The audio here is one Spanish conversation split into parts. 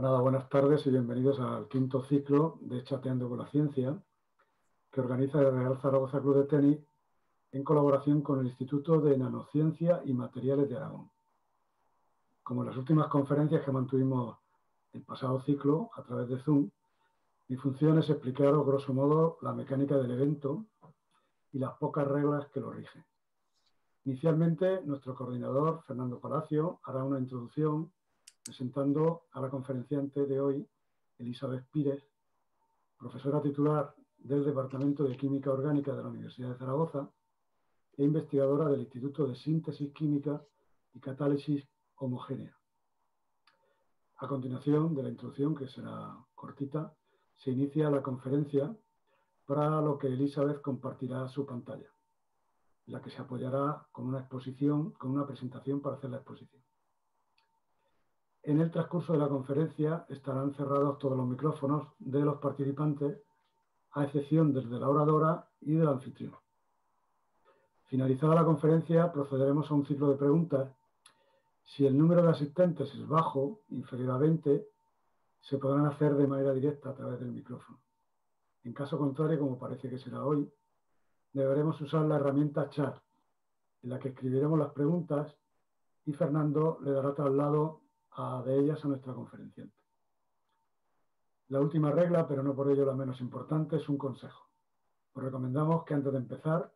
Pues buenas tardes y bienvenidos al quinto ciclo de Chateando con la Ciencia, que organiza el Real Zaragoza Club de Tenis en colaboración con el Instituto de Nanociencia y Materiales de Aragón. Como en las últimas conferencias que mantuvimos el pasado ciclo a través de Zoom, mi función es explicaros grosso modo la mecánica del evento y las pocas reglas que lo rigen. Inicialmente, nuestro coordinador, Fernando Palacio, hará una introducción presentando a la conferenciante de hoy, Elizabeth Pires, profesora titular del Departamento de Química Orgánica de la Universidad de Zaragoza e investigadora del Instituto de Síntesis Química y Catálisis Homogénea. A continuación de la introducción, que será cortita, se inicia la conferencia para lo que Elizabeth compartirá su pantalla, la que se apoyará con una exposición, con una presentación para hacer la exposición. En el transcurso de la conferencia estarán cerrados todos los micrófonos de los participantes, a excepción desde la oradora y del anfitrión. Finalizada la conferencia, procederemos a un ciclo de preguntas. Si el número de asistentes es bajo, inferior a 20, se podrán hacer de manera directa a través del micrófono. En caso contrario, como parece que será hoy, deberemos usar la herramienta chat, en la que escribiremos las preguntas y Fernando le dará traslado de ellas a nuestra conferenciante. La última regla, pero no por ello la menos importante, es un consejo. Os recomendamos que antes de empezar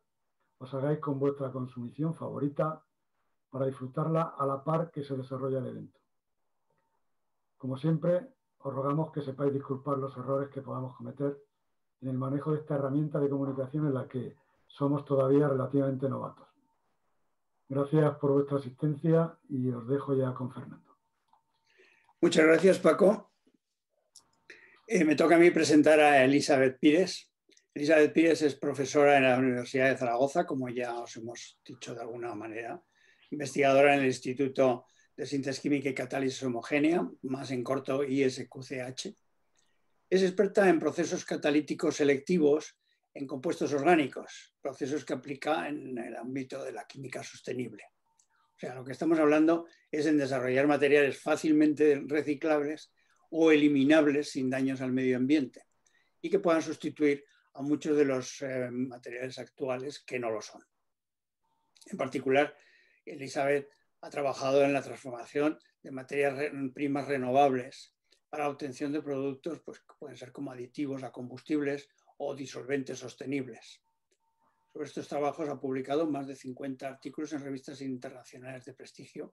os hagáis con vuestra consumición favorita para disfrutarla a la par que se desarrolla el evento. Como siempre, os rogamos que sepáis disculpar los errores que podamos cometer en el manejo de esta herramienta de comunicación en la que somos todavía relativamente novatos. Gracias por vuestra asistencia y os dejo ya con Fernando. Muchas gracias, Paco. Eh, me toca a mí presentar a Elizabeth Pires. Elizabeth Pires es profesora en la Universidad de Zaragoza, como ya os hemos dicho de alguna manera, investigadora en el Instituto de Síntesis Química y Catálisis Homogénea, más en corto ISQCH. Es experta en procesos catalíticos selectivos en compuestos orgánicos, procesos que aplica en el ámbito de la química sostenible sea, lo que estamos hablando es en desarrollar materiales fácilmente reciclables o eliminables sin daños al medio ambiente y que puedan sustituir a muchos de los eh, materiales actuales que no lo son. En particular, Elizabeth ha trabajado en la transformación de materias primas renovables para obtención de productos pues, que pueden ser como aditivos a combustibles o disolventes sostenibles. Sobre estos trabajos ha publicado más de 50 artículos en revistas internacionales de prestigio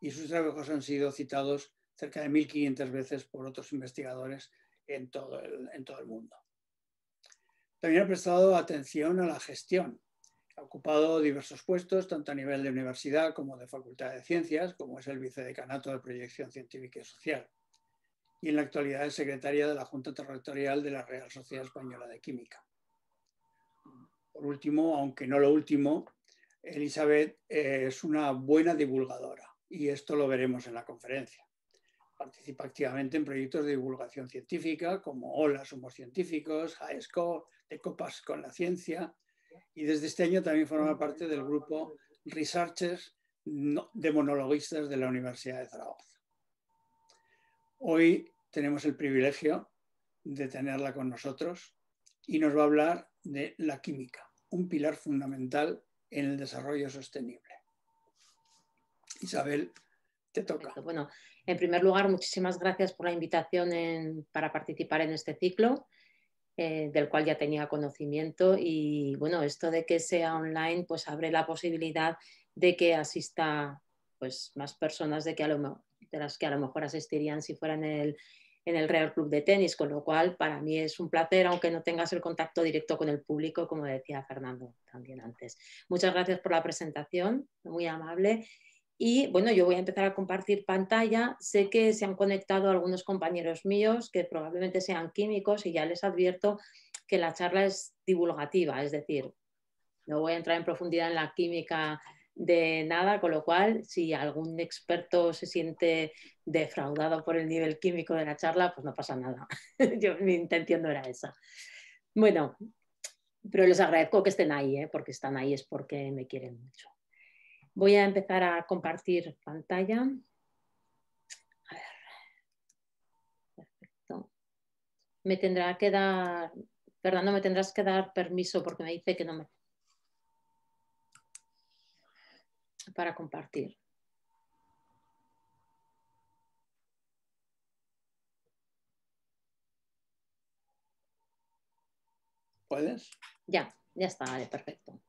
y sus trabajos han sido citados cerca de 1.500 veces por otros investigadores en todo, el, en todo el mundo. También ha prestado atención a la gestión. Ha ocupado diversos puestos, tanto a nivel de universidad como de facultad de ciencias, como es el vicedecanato de proyección científica y social. Y en la actualidad es secretaria de la Junta Territorial de la Real Sociedad Española de Química. Por último, aunque no lo último, Elizabeth es una buena divulgadora y esto lo veremos en la conferencia. Participa activamente en proyectos de divulgación científica como Hola, somos científicos, Jaesco, de Copas con la Ciencia y desde este año también forma parte del grupo Researchers de monologuistas de la Universidad de Zaragoza. Hoy tenemos el privilegio de tenerla con nosotros y nos va a hablar de la química un pilar fundamental en el desarrollo sostenible. Isabel, te toca. Bueno, en primer lugar, muchísimas gracias por la invitación para participar en este ciclo, eh, del cual ya tenía conocimiento. Y bueno, esto de que sea online, pues abre la posibilidad de que asista pues, más personas de, que a lo, de las que a lo mejor asistirían si fueran el en el Real Club de Tenis, con lo cual para mí es un placer, aunque no tengas el contacto directo con el público, como decía Fernando también antes. Muchas gracias por la presentación, muy amable. Y bueno, yo voy a empezar a compartir pantalla. Sé que se han conectado algunos compañeros míos que probablemente sean químicos y ya les advierto que la charla es divulgativa, es decir, no voy a entrar en profundidad en la química de nada, con lo cual si algún experto se siente defraudado por el nivel químico de la charla, pues no pasa nada. Yo, mi intención no era esa. Bueno, pero les agradezco que estén ahí, ¿eh? porque están ahí es porque me quieren mucho. Voy a empezar a compartir pantalla. A ver. Perfecto. Me tendrá que dar, Perdón, me tendrás que dar permiso porque me dice que no me para compartir. ¿Puedes? Ya, ya está, vale, perfecto.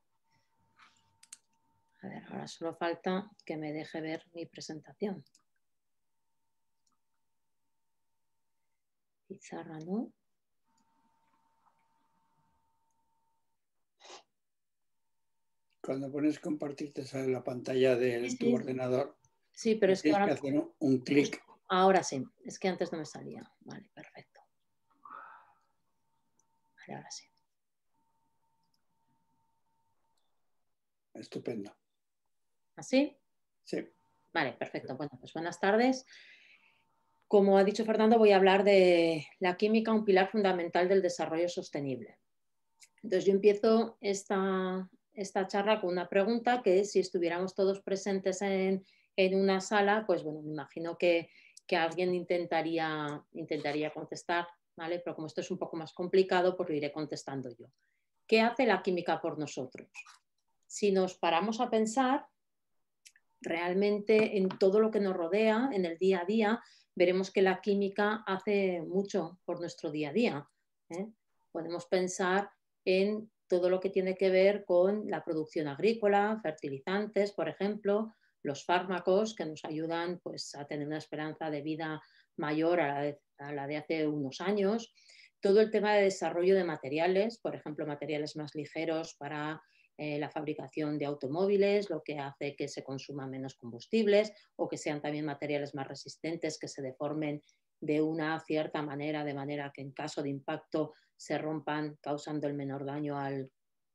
A ver, ahora solo falta que me deje ver mi presentación. Pizarra no. cuando pones compartir te sale la pantalla de tu ordenador. Sí, pero es que ahora... Que hacer un, clic. Ahora sí, es que antes no me salía. Vale, perfecto. Vale, ahora sí. Estupendo. ¿Así? Sí. Vale, perfecto. Bueno, pues buenas tardes. Como ha dicho Fernando, voy a hablar de la química, un pilar fundamental del desarrollo sostenible. Entonces yo empiezo esta, esta charla con una pregunta que si estuviéramos todos presentes en, una sala, pues bueno, me imagino que, alguien intentaría, intentaría contestar, ¿vale? Pero como esto es un poco más complicado, pues lo iré contestando yo. ¿Qué hace la química por nosotros? Si nos paramos a pensar, realmente en todo lo que nos rodea, en el día a día, veremos que la química hace mucho por nuestro día a día. ¿eh? Podemos pensar en todo lo que tiene que ver con la producción agrícola, fertilizantes, por ejemplo, los fármacos que nos ayudan pues, a tener una esperanza de vida mayor a la de, hace unos años, todo el tema de desarrollo de materiales, por ejemplo, materiales más ligeros para eh, la fabricación de automóviles, lo que hace que se consuman menos combustibles o que sean también materiales más resistentes, que se deformen de una cierta manera, de manera que en caso de impacto se rompan causando el menor daño a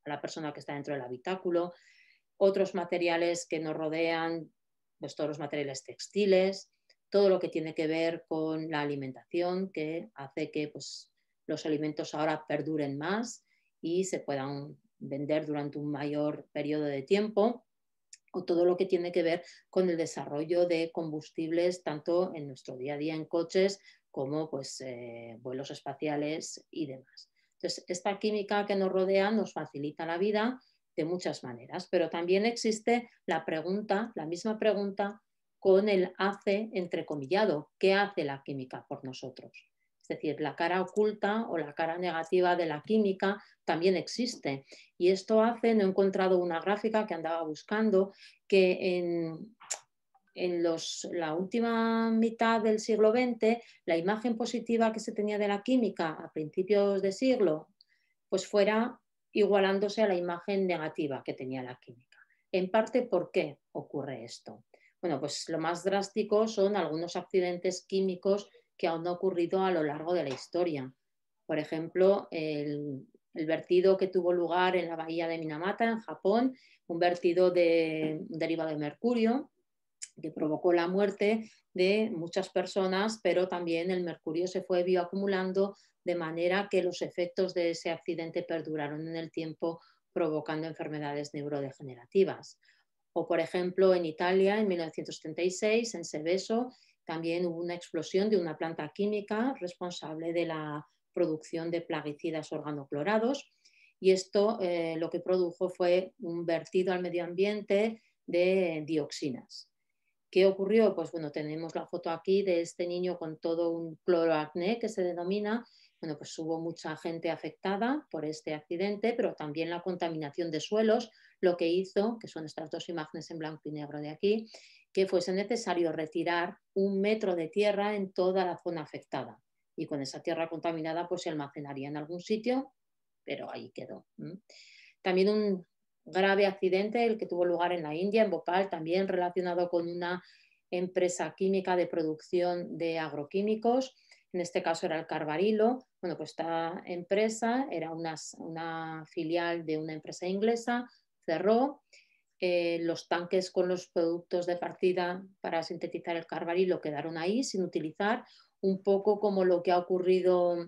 la persona que está dentro del habitáculo. Otros materiales que nos rodean, pues todos los materiales textiles, todo lo que tiene que ver con la alimentación, que hace que pues, los alimentos ahora perduren más y se puedan vender durante un mayor periodo de tiempo, o todo lo que tiene que ver con el desarrollo de combustibles, tanto en nuestro día a día en coches como pues, eh, vuelos espaciales y demás. Entonces, esta química que nos rodea nos facilita la vida de muchas maneras, pero también existe la pregunta, la misma pregunta con el hace entrecomillado, ¿qué hace la química por nosotros? Es decir, la cara oculta o la cara negativa de la química también existe. Y esto hace, no he encontrado una gráfica que andaba buscando, que en, en la última mitad del siglo XX, la imagen positiva que se tenía de la química a principios de siglo, pues fuera igualándose a la imagen negativa que tenía la química. En parte, ¿por qué ocurre esto? Bueno, pues lo más drástico son algunos accidentes químicos que han ocurrido a lo largo de la historia. Por ejemplo, el, vertido que tuvo lugar en la bahía de Minamata, en Japón, un vertido de derivado de mercurio, que provocó la muerte de muchas personas, pero también el mercurio se fue bioacumulando de manera que los efectos de ese accidente perduraron en el tiempo provocando enfermedades neurodegenerativas. O, por ejemplo, en Italia, en 1976, en Seveso, también hubo una explosión de una planta química responsable de la producción de plaguicidas organoclorados. Y esto eh, lo que produjo fue un vertido al medio ambiente de dioxinas. ¿Qué ocurrió? Pues bueno, tenemos la foto aquí de este niño con todo un cloroacné que se denomina. Bueno, pues hubo mucha gente afectada por este accidente, pero también la contaminación de suelos, lo que hizo, que son estas dos imágenes en blanco y negro de aquí, que fuese necesario retirar un metro de tierra en toda la zona afectada. Y con esa tierra contaminada, pues se almacenaría en algún sitio, pero ahí quedó. También un grave accidente, el que tuvo lugar en la India, en Bhopal, también relacionado con una empresa química de producción de agroquímicos, en este caso era el Carbarilo. Bueno, pues esta empresa era una, una filial de una empresa inglesa, cerró. Eh, los tanques con los productos de partida para sintetizar el carbarilo quedaron ahí sin utilizar, un poco como lo que ha ocurrido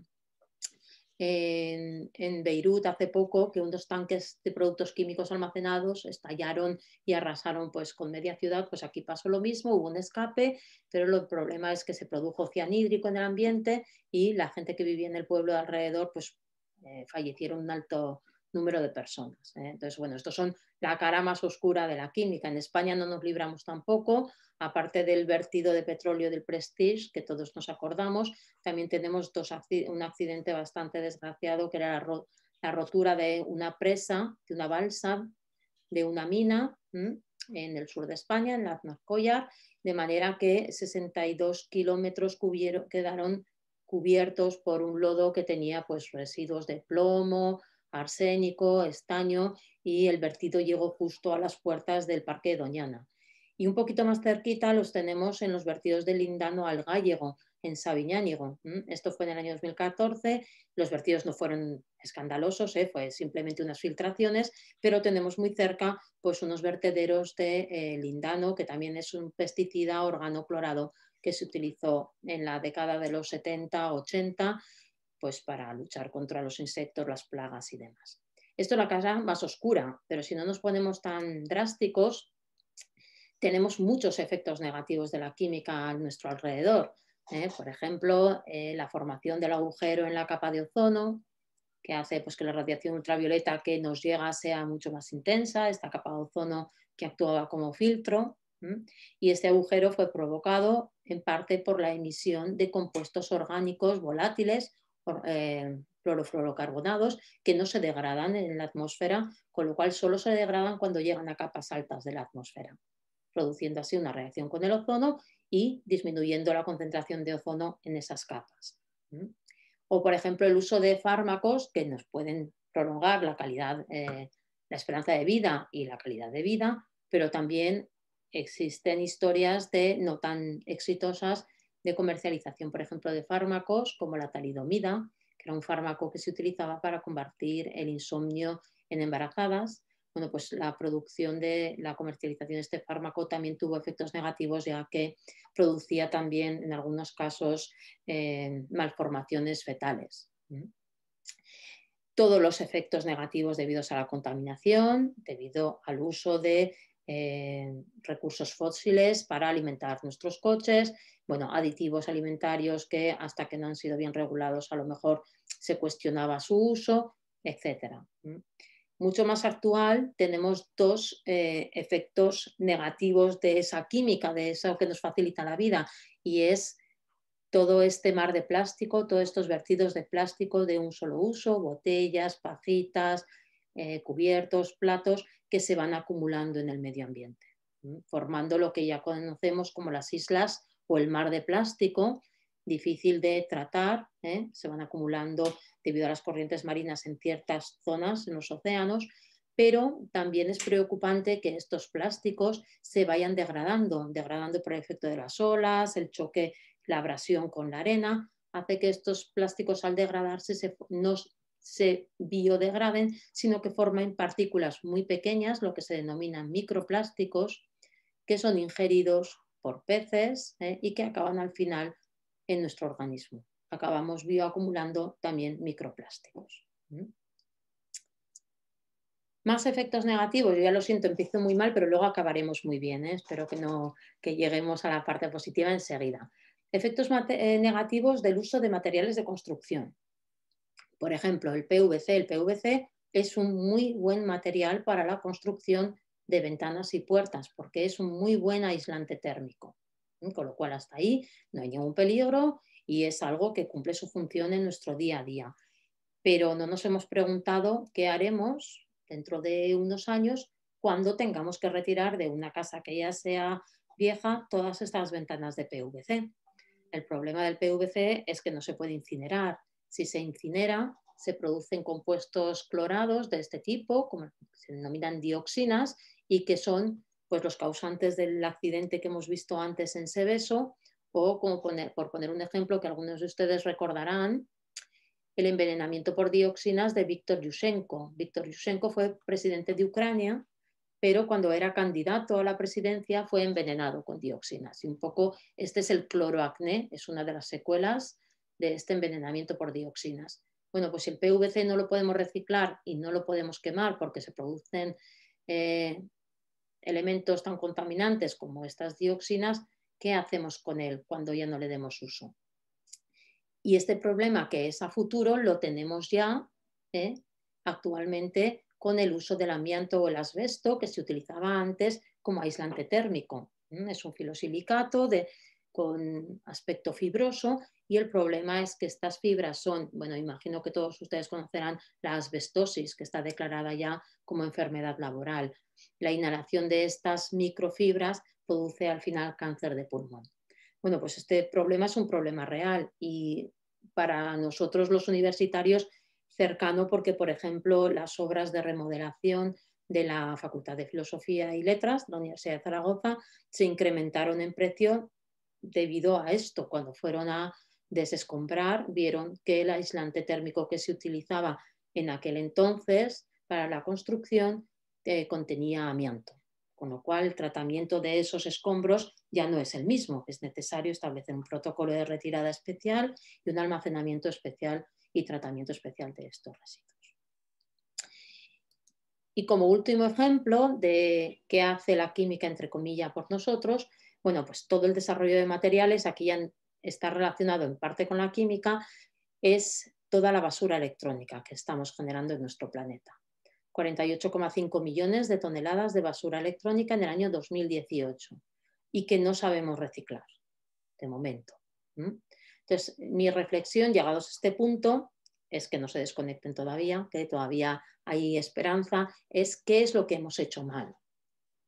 en, Beirut hace poco que unos tanques de productos químicos almacenados estallaron y arrasaron pues con media ciudad, pues aquí pasó lo mismo, hubo un escape, pero el problema es que se produjo cianhídrico en el ambiente y la gente que vivía en el pueblo alrededor pues eh, fallecieron un alto número de personas. ¿eh? Entonces, bueno, estos son la cara más oscura de la química. En España no nos libramos tampoco, aparte del vertido de petróleo del Prestige, que todos nos acordamos, también tenemos un accidente bastante desgraciado, que era la, rotura de una presa, de una balsa, de una mina en el sur de España, en la Aznarcollar, de manera que 62 kilómetros quedaron cubiertos por un lodo que tenía pues residuos de plomo, arsénico, estaño y el vertido llegó justo a las puertas del Parque Doñana. Y un poquito más cerquita los tenemos en los vertidos de Lindano al Gallego, en Sabiñánigo. Esto fue en el año 2014. Los vertidos no fueron escandalosos, ¿eh? fue simplemente unas filtraciones, pero tenemos muy cerca pues, unos vertederos de eh, lindano, que también es un pesticida organoclorado que se utilizó en la década de los 70-80 pues para luchar contra los insectos, las plagas y demás. Esto es la casa más oscura, pero si no nos ponemos tan drásticos, tenemos muchos efectos negativos de la química a nuestro alrededor. ¿eh? Por ejemplo, eh, la formación del agujero en la capa de ozono, que hace pues, que la radiación ultravioleta que nos llega sea mucho más intensa, esta capa de ozono que actuaba como filtro. Y este agujero fue provocado en parte por la emisión de compuestos orgánicos volátiles eh, clorofluorocarbonados que no se degradan en la atmósfera, con lo cual solo se degradan cuando llegan a capas altas de la atmósfera, produciendo así una reacción con el ozono y disminuyendo la concentración de ozono en esas capas. O, por ejemplo, el uso de fármacos que nos pueden prolongar la calidad, eh, la esperanza de vida y la calidad de vida, pero también existen historias de no tan exitosas de comercialización, por ejemplo, de fármacos como la talidomida, que era un fármaco que se utilizaba para combatir el insomnio en embarazadas. Bueno, pues la producción de la comercialización de este fármaco también tuvo efectos negativos, ya que producía también, en algunos casos, eh, malformaciones fetales. todos los efectos negativos debidos a la contaminación, debido al uso de eh, recursos fósiles para alimentar nuestros coches, bueno, aditivos alimentarios que hasta que no han sido bien regulados a lo mejor se cuestionaba su uso, etc. Mucho más actual, tenemos dos eh, efectos negativos de esa química, de eso que nos facilita la vida, y es todo este mar de plástico, todos estos vertidos de plástico de un solo uso, botellas, pajitas, eh, cubiertos, platos, que se van acumulando en el medio ambiente, formando lo que ya conocemos como las islas o el mar de plástico, difícil de tratar, ¿eh? se van acumulando debido a las corrientes marinas en ciertas zonas, en los océanos, pero también es preocupante que estos plásticos se vayan degradando, degradando por el efecto de las olas, el choque, la abrasión con la arena, hace que estos plásticos al degradarse se, se biodegraden, sino que formen partículas muy pequeñas, lo que se denominan microplásticos, que son ingeridos por peces ¿eh? y que acaban al final en nuestro organismo. Acabamos bioacumulando también microplásticos. Más efectos negativos, ya lo siento, empiezo muy mal, pero luego acabaremos muy bien. ¿eh? Espero que, no, que lleguemos a la parte positiva enseguida. Efectos eh, negativos del uso de materiales de construcción. Por ejemplo, el PVC. El PVC es un muy buen material para la construcción de ventanas y puertas porque es un muy buen aislante térmico. Con lo cual, hasta ahí no hay ningún peligro y es algo que cumple su función en nuestro día a día. Pero no nos hemos preguntado qué haremos dentro de unos años cuando tengamos que retirar de una casa que ya sea vieja todas estas ventanas de PVC. El problema del PVC es que no se puede incinerar, si se incinera, se producen compuestos clorados de este tipo, como se denominan dioxinas, y que son pues, los causantes del accidente que hemos visto antes en Seveso, o como por poner un ejemplo que algunos de ustedes recordarán, el envenenamiento por dioxinas de Víctor Yushchenko. Víctor Yushchenko fue presidente de Ucrania, pero cuando era candidato a la presidencia fue envenenado con dioxinas. Y un poco este es el cloroacné, es una de las secuelas de este envenenamiento por dioxinas. Bueno, pues si el PVC no lo podemos reciclar y no lo podemos quemar porque se producen eh, elementos tan contaminantes como estas dioxinas, ¿qué hacemos con él cuando ya no le demos uso? Y este problema que es a futuro lo tenemos ya ¿eh? actualmente con el uso del amianto o el asbesto que se utilizaba antes como aislante térmico. ¿eh? Es un filosilicato con aspecto fibroso y el problema es que estas fibras son, bueno, imagino que todos ustedes conocerán la asbestosis, que está declarada ya como enfermedad laboral. La inhalación de estas microfibras produce al final cáncer de pulmón. Bueno, pues este problema es un problema real y para nosotros los universitarios cercano porque, por ejemplo, las obras de remodelación de la Facultad de Filosofía y Letras de la Universidad de Zaragoza se incrementaron en precio debido a esto, cuando fueron a desescombrar, vieron que el aislante térmico que se utilizaba en aquel entonces para la construcción eh, contenía amianto, con lo cual el tratamiento de esos escombros ya no es el mismo. Es necesario establecer un protocolo de retirada especial y un almacenamiento especial y tratamiento especial de estos residuos. Y como último ejemplo de qué hace la química, entre comillas, por nosotros, bueno, pues todo el desarrollo de materiales, aquí ya está relacionado en parte con la química, es toda la basura electrónica que estamos generando en nuestro planeta. 48,5 millones de toneladas de basura electrónica en el año 2018 y que no sabemos reciclar de momento. Entonces, mi reflexión, llegados a este punto, es que no se desconecten todavía, que todavía hay esperanza, es qué es lo que hemos hecho mal.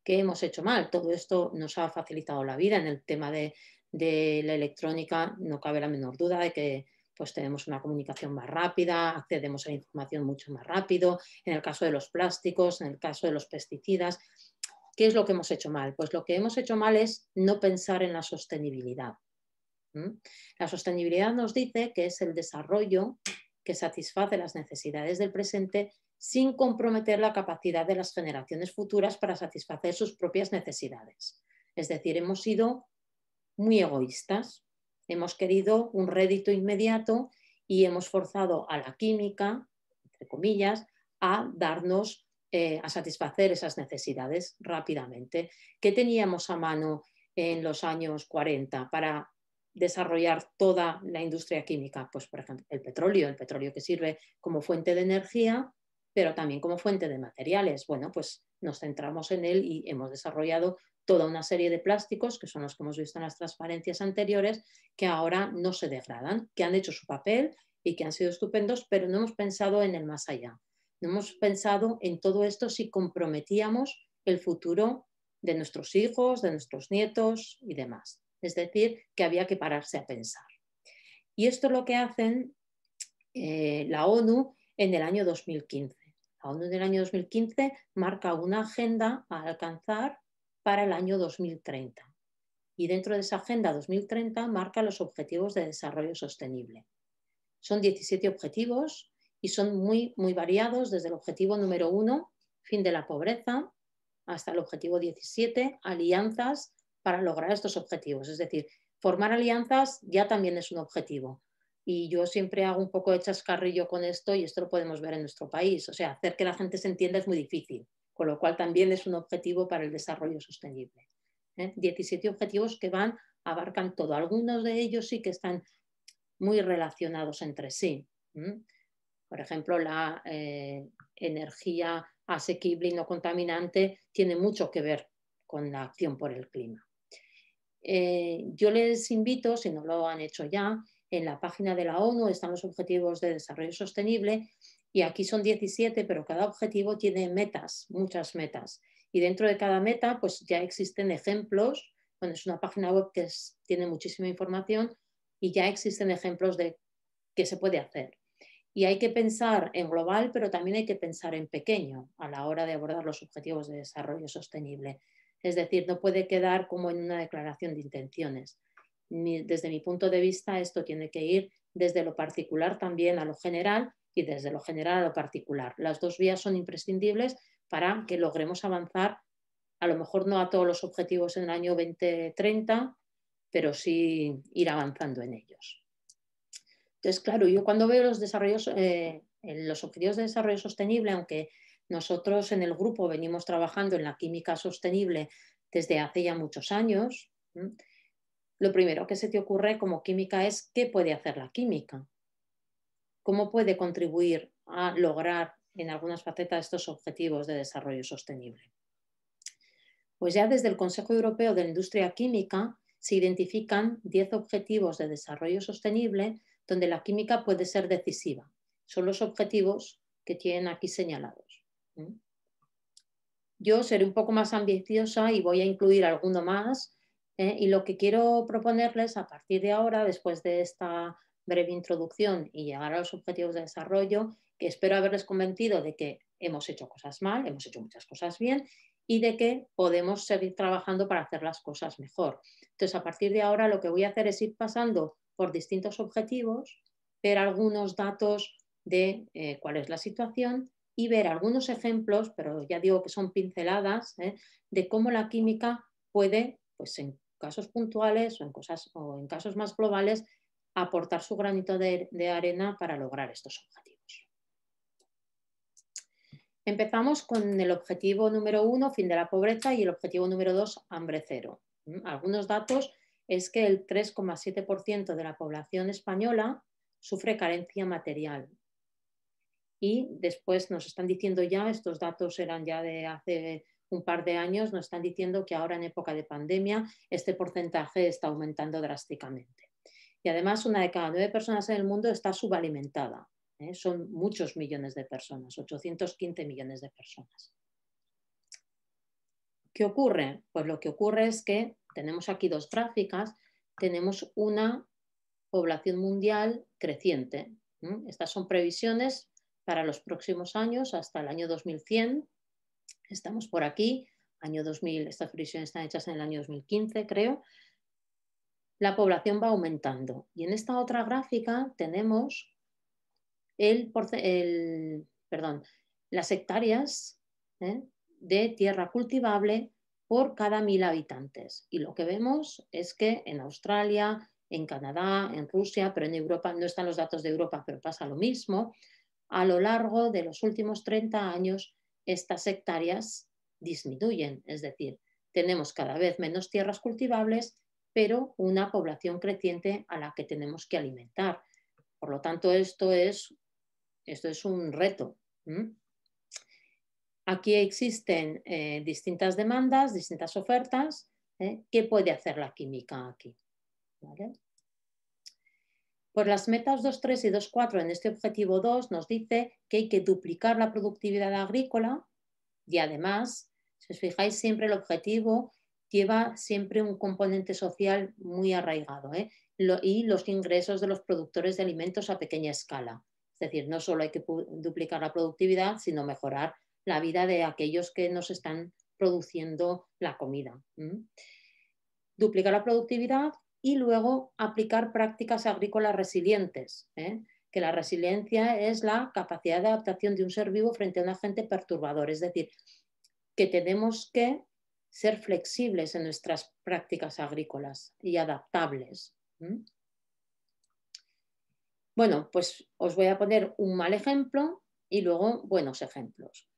¿Qué hemos hecho mal? Todo esto nos ha facilitado la vida en el tema de de la electrónica, no cabe la menor duda de que pues tenemos una comunicación más rápida, accedemos a la información mucho más rápido, en el caso de los plásticos, en el caso de los pesticidas. ¿Qué es lo que hemos hecho mal? Pues lo que hemos hecho mal es no pensar en la sostenibilidad. La sostenibilidad nos dice que es el desarrollo que satisface las necesidades del presente sin comprometer la capacidad de las generaciones futuras para satisfacer sus propias necesidades. Es decir, hemos sido muy egoístas. Hemos querido un rédito inmediato y hemos forzado a la química, entre comillas, a darnos, eh, a satisfacer esas necesidades rápidamente. ¿Qué teníamos a mano en los años 40 para desarrollar toda la industria química? Pues, por ejemplo, el petróleo, el petróleo que sirve como fuente de energía, pero también como fuente de materiales. Bueno, pues nos centramos en él y hemos desarrollado toda una serie de plásticos, que son los que hemos visto en las transparencias anteriores, que ahora no se degradan, que han hecho su papel y que han sido estupendos, pero no hemos pensado en el más allá. No hemos pensado en todo esto si comprometíamos el futuro de nuestros hijos, de nuestros nietos y demás. Es decir, que había que pararse a pensar. Y esto es lo que hacen eh, la ONU en el año 2015. La ONU en el año 2015 marca una agenda a alcanzar para el año 2030. Y dentro de esa Agenda 2030 marca los Objetivos de Desarrollo Sostenible. Son 17 objetivos y son muy, muy variados, desde el objetivo número 1, fin de la pobreza, hasta el objetivo 17, alianzas para lograr estos objetivos. Es decir, formar alianzas ya también es un objetivo. Y yo siempre hago un poco de chascarrillo con esto y esto lo podemos ver en nuestro país. O sea, hacer que la gente se entienda es muy difícil con lo cual también es un objetivo para el desarrollo sostenible. 17 ¿eh? objetivos que van, abarcan todo. Algunos de ellos sí que están muy relacionados entre sí. Por ejemplo, la eh, energía asequible y no contaminante tiene mucho que ver con la acción por el clima. Eh, yo les invito, si no lo han hecho ya, en la página de la ONU están los Objetivos de Desarrollo Sostenible y aquí son 17, pero cada objetivo tiene metas, muchas metas. Y dentro de cada meta, pues ya existen ejemplos. Bueno, es una página web que tiene muchísima información y ya existen ejemplos de qué se puede hacer. Y hay que pensar en global, pero también hay que pensar en pequeño a la hora de abordar los objetivos de desarrollo sostenible. Es decir, no puede quedar como en una declaración de intenciones. Desde mi punto de vista, esto tiene que ir desde lo particular también a lo general y desde lo general a lo particular. Las dos vías son imprescindibles para que logremos avanzar, a lo mejor no a todos los objetivos en el año 2030, pero sí ir avanzando en ellos. Entonces, claro, yo cuando veo los eh, los objetivos de desarrollo sostenible, aunque nosotros en el grupo venimos trabajando en la química sostenible desde hace ya muchos años, lo primero que se te ocurre como química es qué puede hacer la química cómo puede contribuir a lograr en algunas facetas estos objetivos de desarrollo sostenible. Pues ya desde el Consejo Europeo de la Industria Química se identifican 10 objetivos de desarrollo sostenible donde la química puede ser decisiva. Son los objetivos que tienen aquí señalados. Yo seré un poco más ambiciosa y voy a incluir alguno más. ¿eh? Y lo que quiero proponerles a partir de ahora, después de esta breve introducción y llegar a los objetivos de desarrollo, que espero haberles convencido de que hemos hecho cosas mal, hemos hecho muchas cosas bien y de que podemos seguir trabajando para hacer las cosas mejor. Entonces, a partir de ahora lo que voy a hacer es ir pasando por distintos objetivos, ver algunos datos de eh, cuál es la situación y ver algunos ejemplos, pero ya digo que son pinceladas, ¿eh? de cómo la química puede, pues en casos puntuales o en, cosas, o en casos más globales, aportar su granito de, arena para lograr estos objetivos. Empezamos con el objetivo número uno, fin de la pobreza, y el objetivo número dos, hambre cero. Mm, algunos datos es que el 3,7% de la población española sufre carencia material. Y después nos están diciendo ya, estos datos eran ya de hace un par de años, nos están diciendo que ahora en época de pandemia este porcentaje está aumentando drásticamente. Y además una de cada nueve personas en el mundo está subalimentada. ¿eh? Son muchos millones de personas, 815 millones de personas. ¿Qué ocurre? Pues lo que ocurre es que tenemos aquí dos tráficas, tenemos una población mundial creciente. Estas son previsiones para los próximos años hasta el año 2100. Estamos por aquí, año 2000, estas previsiones están hechas en el año 2015, creo la población va aumentando. Y en esta otra gráfica tenemos el, perdón, las hectáreas ¿eh? de tierra cultivable por cada mil habitantes. Y lo que vemos es que en Australia, en Canadá, en Rusia, pero en Europa no están los datos de Europa, pero pasa lo mismo, a lo largo de los últimos 30 años estas hectáreas disminuyen, es decir, tenemos cada vez menos tierras cultivables pero una población creciente a la que tenemos que alimentar. Por lo tanto, esto es, esto es un reto. Aquí existen eh, distintas demandas, distintas ofertas. ¿eh? ¿Qué puede hacer la química aquí? Por Pues las metas 2.3 y 2.4 en este objetivo 2 nos dice que hay que duplicar la productividad agrícola y además, si os fijáis, siempre el objetivo lleva siempre un componente social muy arraigado ¿eh? y los ingresos de los productores de alimentos a pequeña escala. Es decir, no solo hay que duplicar la productividad, sino mejorar la vida de aquellos que nos están produciendo la comida. Duplicar la productividad y luego aplicar prácticas agrícolas resilientes. ¿eh? que la resiliencia es la capacidad de adaptación de un ser vivo frente a un agente perturbador, es decir, que tenemos que ser flexibles en nuestras prácticas agrícolas y adaptables. Bueno, pues os voy a poner un mal ejemplo y luego buenos ejemplos.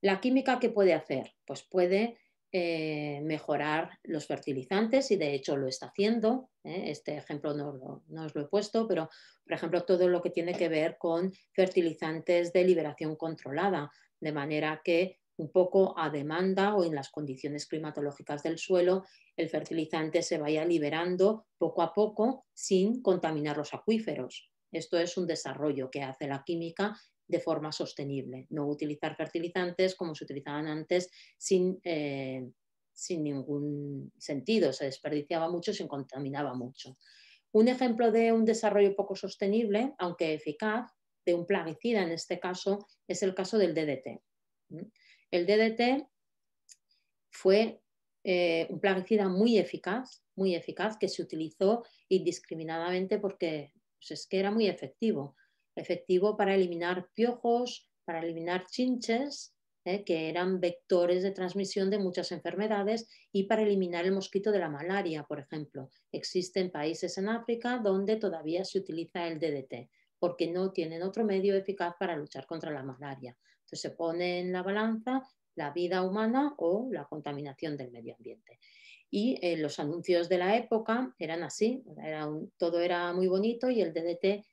La química que puede hacer, pues puede eh, mejorar los fertilizantes y de hecho lo está haciendo. ¿eh? Este ejemplo no, os lo he puesto, pero por ejemplo todo lo que tiene que ver con fertilizantes de liberación controlada, de manera que un poco a demanda o en las condiciones climatológicas del suelo, el fertilizante se vaya liberando poco a poco sin contaminar los acuíferos. Esto es un desarrollo que hace la química de forma sostenible, no utilizar fertilizantes como se utilizaban antes sin, eh, sin ningún sentido, se desperdiciaba mucho, se contaminaba mucho. Un ejemplo de un desarrollo poco sostenible, aunque eficaz, de un plaguicida en este caso, es el caso del DDT. El DDT fue eh, un plaguicida muy eficaz, muy eficaz, que se utilizó indiscriminadamente porque pues, es que era muy efectivo. Efectivo para eliminar piojos, para eliminar chinches, eh, que eran vectores de transmisión de muchas enfermedades, y para eliminar el mosquito de la malaria, por ejemplo. Existen países en África donde todavía se utiliza el DDT, porque no tienen otro medio eficaz para luchar contra la malaria se pone en la balanza la vida humana o la contaminación del medio ambiente. Y eh, los anuncios de la época eran así, todo era muy bonito y el DDT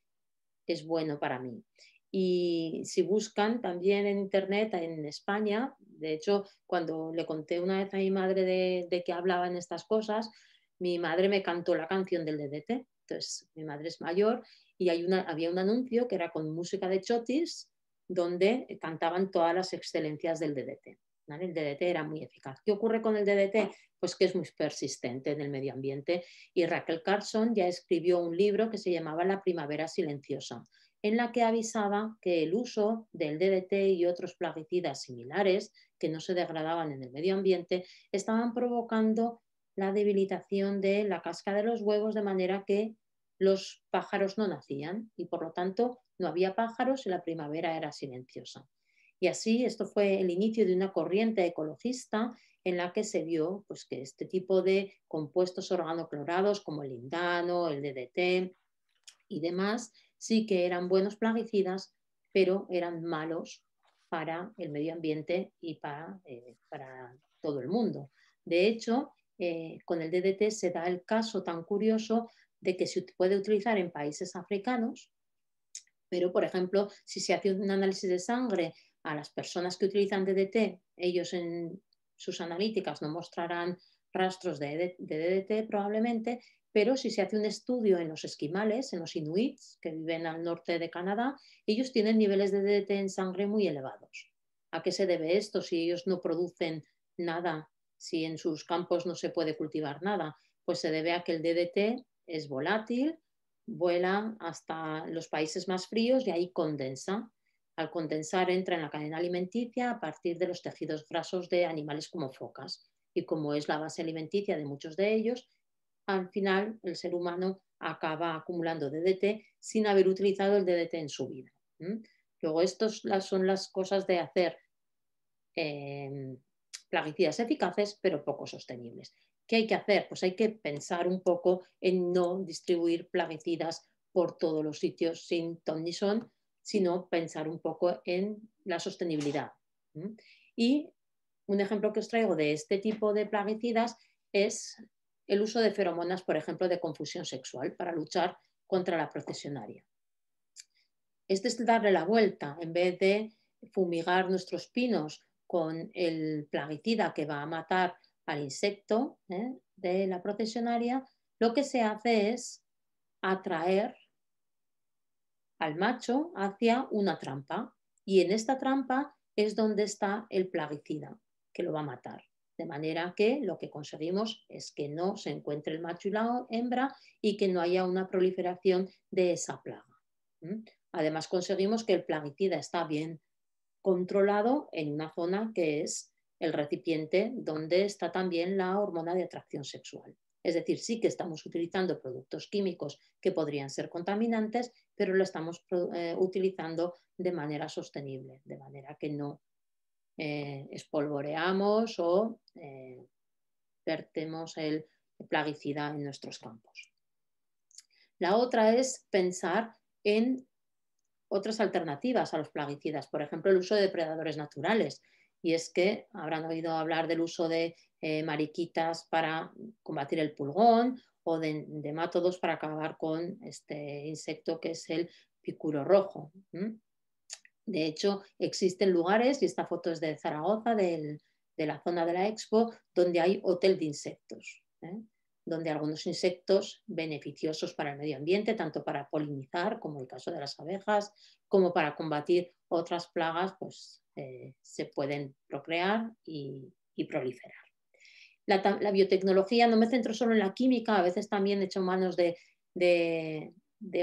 es bueno para mí. Y si buscan también en Internet, en España, de hecho, cuando le conté una vez a mi madre de, de que hablaban estas cosas, mi madre me cantó la canción del DDT. Entonces, mi madre es mayor y hay una, había un anuncio que era con música de chotis donde eh, cantaban todas las excelencias del DDT. El DDT era muy eficaz. ¿Qué ocurre con el DDT? Ah. Pues que es muy persistente en el medio ambiente. Y Raquel Carson ya escribió un libro que se llamaba La Primavera Silenciosa, en la que avisaba que el uso del DDT y otros plaguicidas similares que no se degradaban en el medio ambiente estaban provocando la debilitación de la casca de los huevos de manera que los pájaros no nacían y por lo tanto no había pájaros y la primavera era silenciosa. Y así esto fue el inicio de una corriente ecologista en la que se vio pues, que este tipo de compuestos organoclorados como el lindano, el DDT y demás, sí que eran buenos plaguicidas, pero eran malos para el medio ambiente y para, eh, todo el mundo. De hecho, eh, con el DDT se da el caso tan curioso de que se puede utilizar en países africanos pero, por ejemplo, si se hace un análisis de sangre a las personas que utilizan DDT, ellos en sus analíticas no mostrarán rastros de, DDT probablemente, pero si se hace un estudio en los esquimales, en los inuits que viven al norte de Canadá, ellos tienen niveles de DDT en sangre muy elevados. ¿A qué se debe esto si ellos no producen nada, si en sus campos no se puede cultivar nada? Pues se debe a que el DDT es volátil, vuela hasta los países más fríos y ahí condensa. Al condensar entra en la cadena alimenticia a partir de los tejidos grasos de animales como focas. Y como es la base alimenticia de muchos de ellos, al final el ser humano acaba acumulando DDT sin haber utilizado el DDT en su vida. Luego, estas son las cosas de hacer eh, plaguicidas eficaces, pero poco sostenibles. ¿Qué hay que hacer? Pues hay que pensar un poco en no distribuir plaguicidas por todos los sitios sin ton ni son, sino pensar un poco en la sostenibilidad. Y un ejemplo que os traigo de este tipo de plaguicidas es el uso de feromonas, por ejemplo, de confusión sexual para luchar contra la procesionaria. Este es darle la vuelta, en vez de fumigar nuestros pinos con el plaguicida que va a matar al insecto ¿eh? de la procesionaria, lo que se hace es atraer al macho hacia una trampa. Y en esta trampa es donde está el plaguicida, que lo va a matar. De manera que lo que conseguimos es que no se encuentre el macho y la hembra y que no haya una proliferación de esa plaga. Además, conseguimos que el plaguicida está bien controlado en una zona que es el recipiente donde está también la hormona de atracción sexual. Es decir, sí que estamos utilizando productos químicos que podrían ser contaminantes, pero lo estamos eh, utilizando de manera sostenible, de manera que no eh, espolvoreamos o eh, vertemos el plaguicida en nuestros campos. La otra es pensar en otras alternativas a los plaguicidas, por ejemplo, el uso de depredadores naturales y es que habrán oído hablar del uso de eh, mariquitas para combatir el pulgón o de, de, mátodos para acabar con este insecto que es el picuro rojo. De hecho, existen lugares, y esta foto es de Zaragoza, de la zona de la expo, donde hay hotel de insectos. ¿eh? donde algunos insectos beneficiosos para el medio ambiente, tanto para polinizar, como el caso de las abejas, como para combatir otras plagas, pues eh, se pueden procrear y, proliferar. La, biotecnología, no me centro solo en la química, a veces también he hecho manos de, de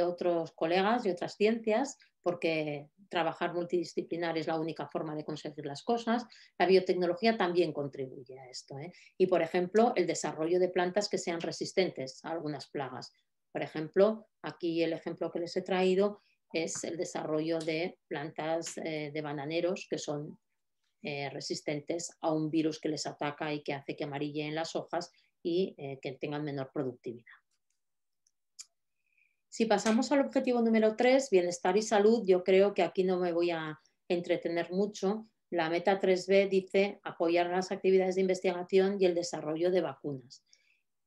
otros colegas y otras ciencias, porque trabajar multidisciplinar es la única forma de conseguir las cosas, la biotecnología también contribuye a esto. ¿eh? Y, por ejemplo, el desarrollo de plantas que sean resistentes a algunas plagas. Por ejemplo, aquí el ejemplo que les he traído es el desarrollo de plantas eh, de bananeros que son eh, resistentes a un virus que les ataca y que hace que amarillen las hojas y que tengan menor productividad. Si pasamos al objetivo número 3, bienestar y salud, yo creo que aquí no me voy a entretener mucho. La meta 3B dice apoyar las actividades de investigación y el desarrollo de vacunas.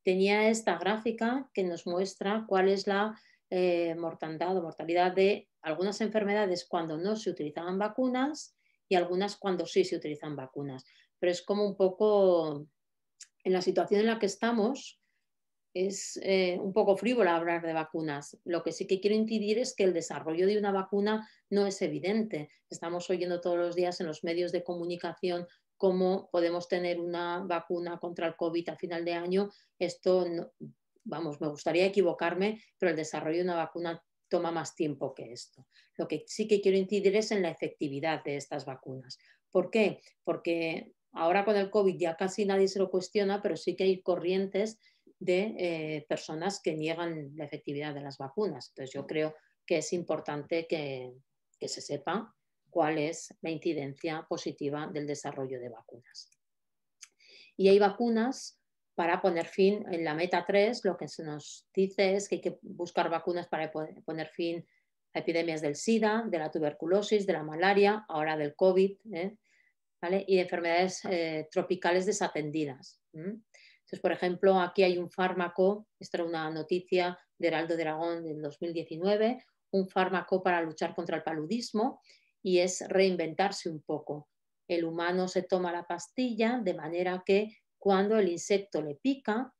Tenía esta gráfica que nos muestra cuál es la eh, mortandad mortalidad de algunas enfermedades cuando no se utilizaban vacunas y algunas cuando sí se utilizan vacunas. Pero es como un poco en la situación en la que estamos, es eh, un poco frívola hablar de vacunas. Lo que sí que quiero incidir es que el desarrollo de una vacuna no es evidente. Estamos oyendo todos los días en los medios de comunicación cómo podemos tener una vacuna contra el COVID a final de año. Esto, vamos, me gustaría equivocarme, pero el desarrollo de una vacuna toma más tiempo que esto. Lo que sí que quiero incidir es en la efectividad de estas vacunas. ¿Por qué? Porque ahora con el COVID ya casi nadie se lo cuestiona, pero sí que hay corrientes de eh, personas que niegan la efectividad de las vacunas. Entonces, yo creo que es importante que, se sepa cuál es la incidencia positiva del desarrollo de vacunas. Y hay vacunas para poner fin, en la meta 3, lo que se nos dice es que hay que buscar vacunas para poner fin a epidemias del SIDA, de la tuberculosis, de la malaria, ahora del COVID, ¿eh? y de enfermedades eh, tropicales desatendidas. Entonces, por ejemplo, aquí hay un fármaco, esta era una noticia de Heraldo de Aragón del 2019, un fármaco para luchar contra el paludismo y es reinventarse un poco. El humano se toma la pastilla de manera que cuando el insecto le pica,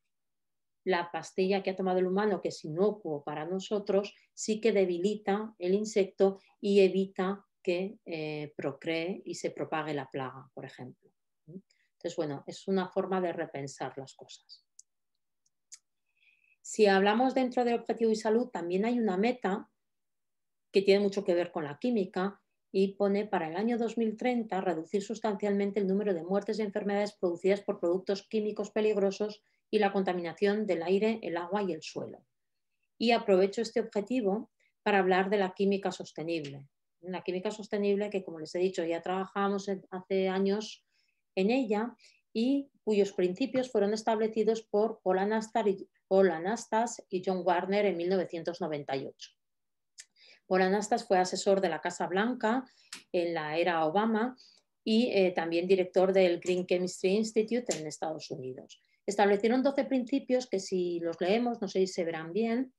la pastilla que ha tomado el humano, que es inocuo para nosotros, sí que debilita el insecto y evita que eh, procree y se propague la plaga, por ejemplo. Entonces, bueno, es una forma de repensar las cosas. Si hablamos dentro del objetivo y salud, también hay una meta que tiene mucho que ver con la química y pone para el año 2030 reducir sustancialmente el número de muertes y enfermedades producidas por productos químicos peligrosos y la contaminación del aire, el agua y el suelo. Y aprovecho este objetivo para hablar de la química sostenible. La química sostenible que, como les he dicho, ya trabajamos hace años en ella y cuyos principios fueron establecidos por Paul Anastas y John Warner en 1998. Paul Anastas fue asesor de la Casa Blanca en la era Obama y eh, también director del Green Chemistry Institute en Estados Unidos. Establecieron 12 principios que si los leemos, no sé si se verán bien,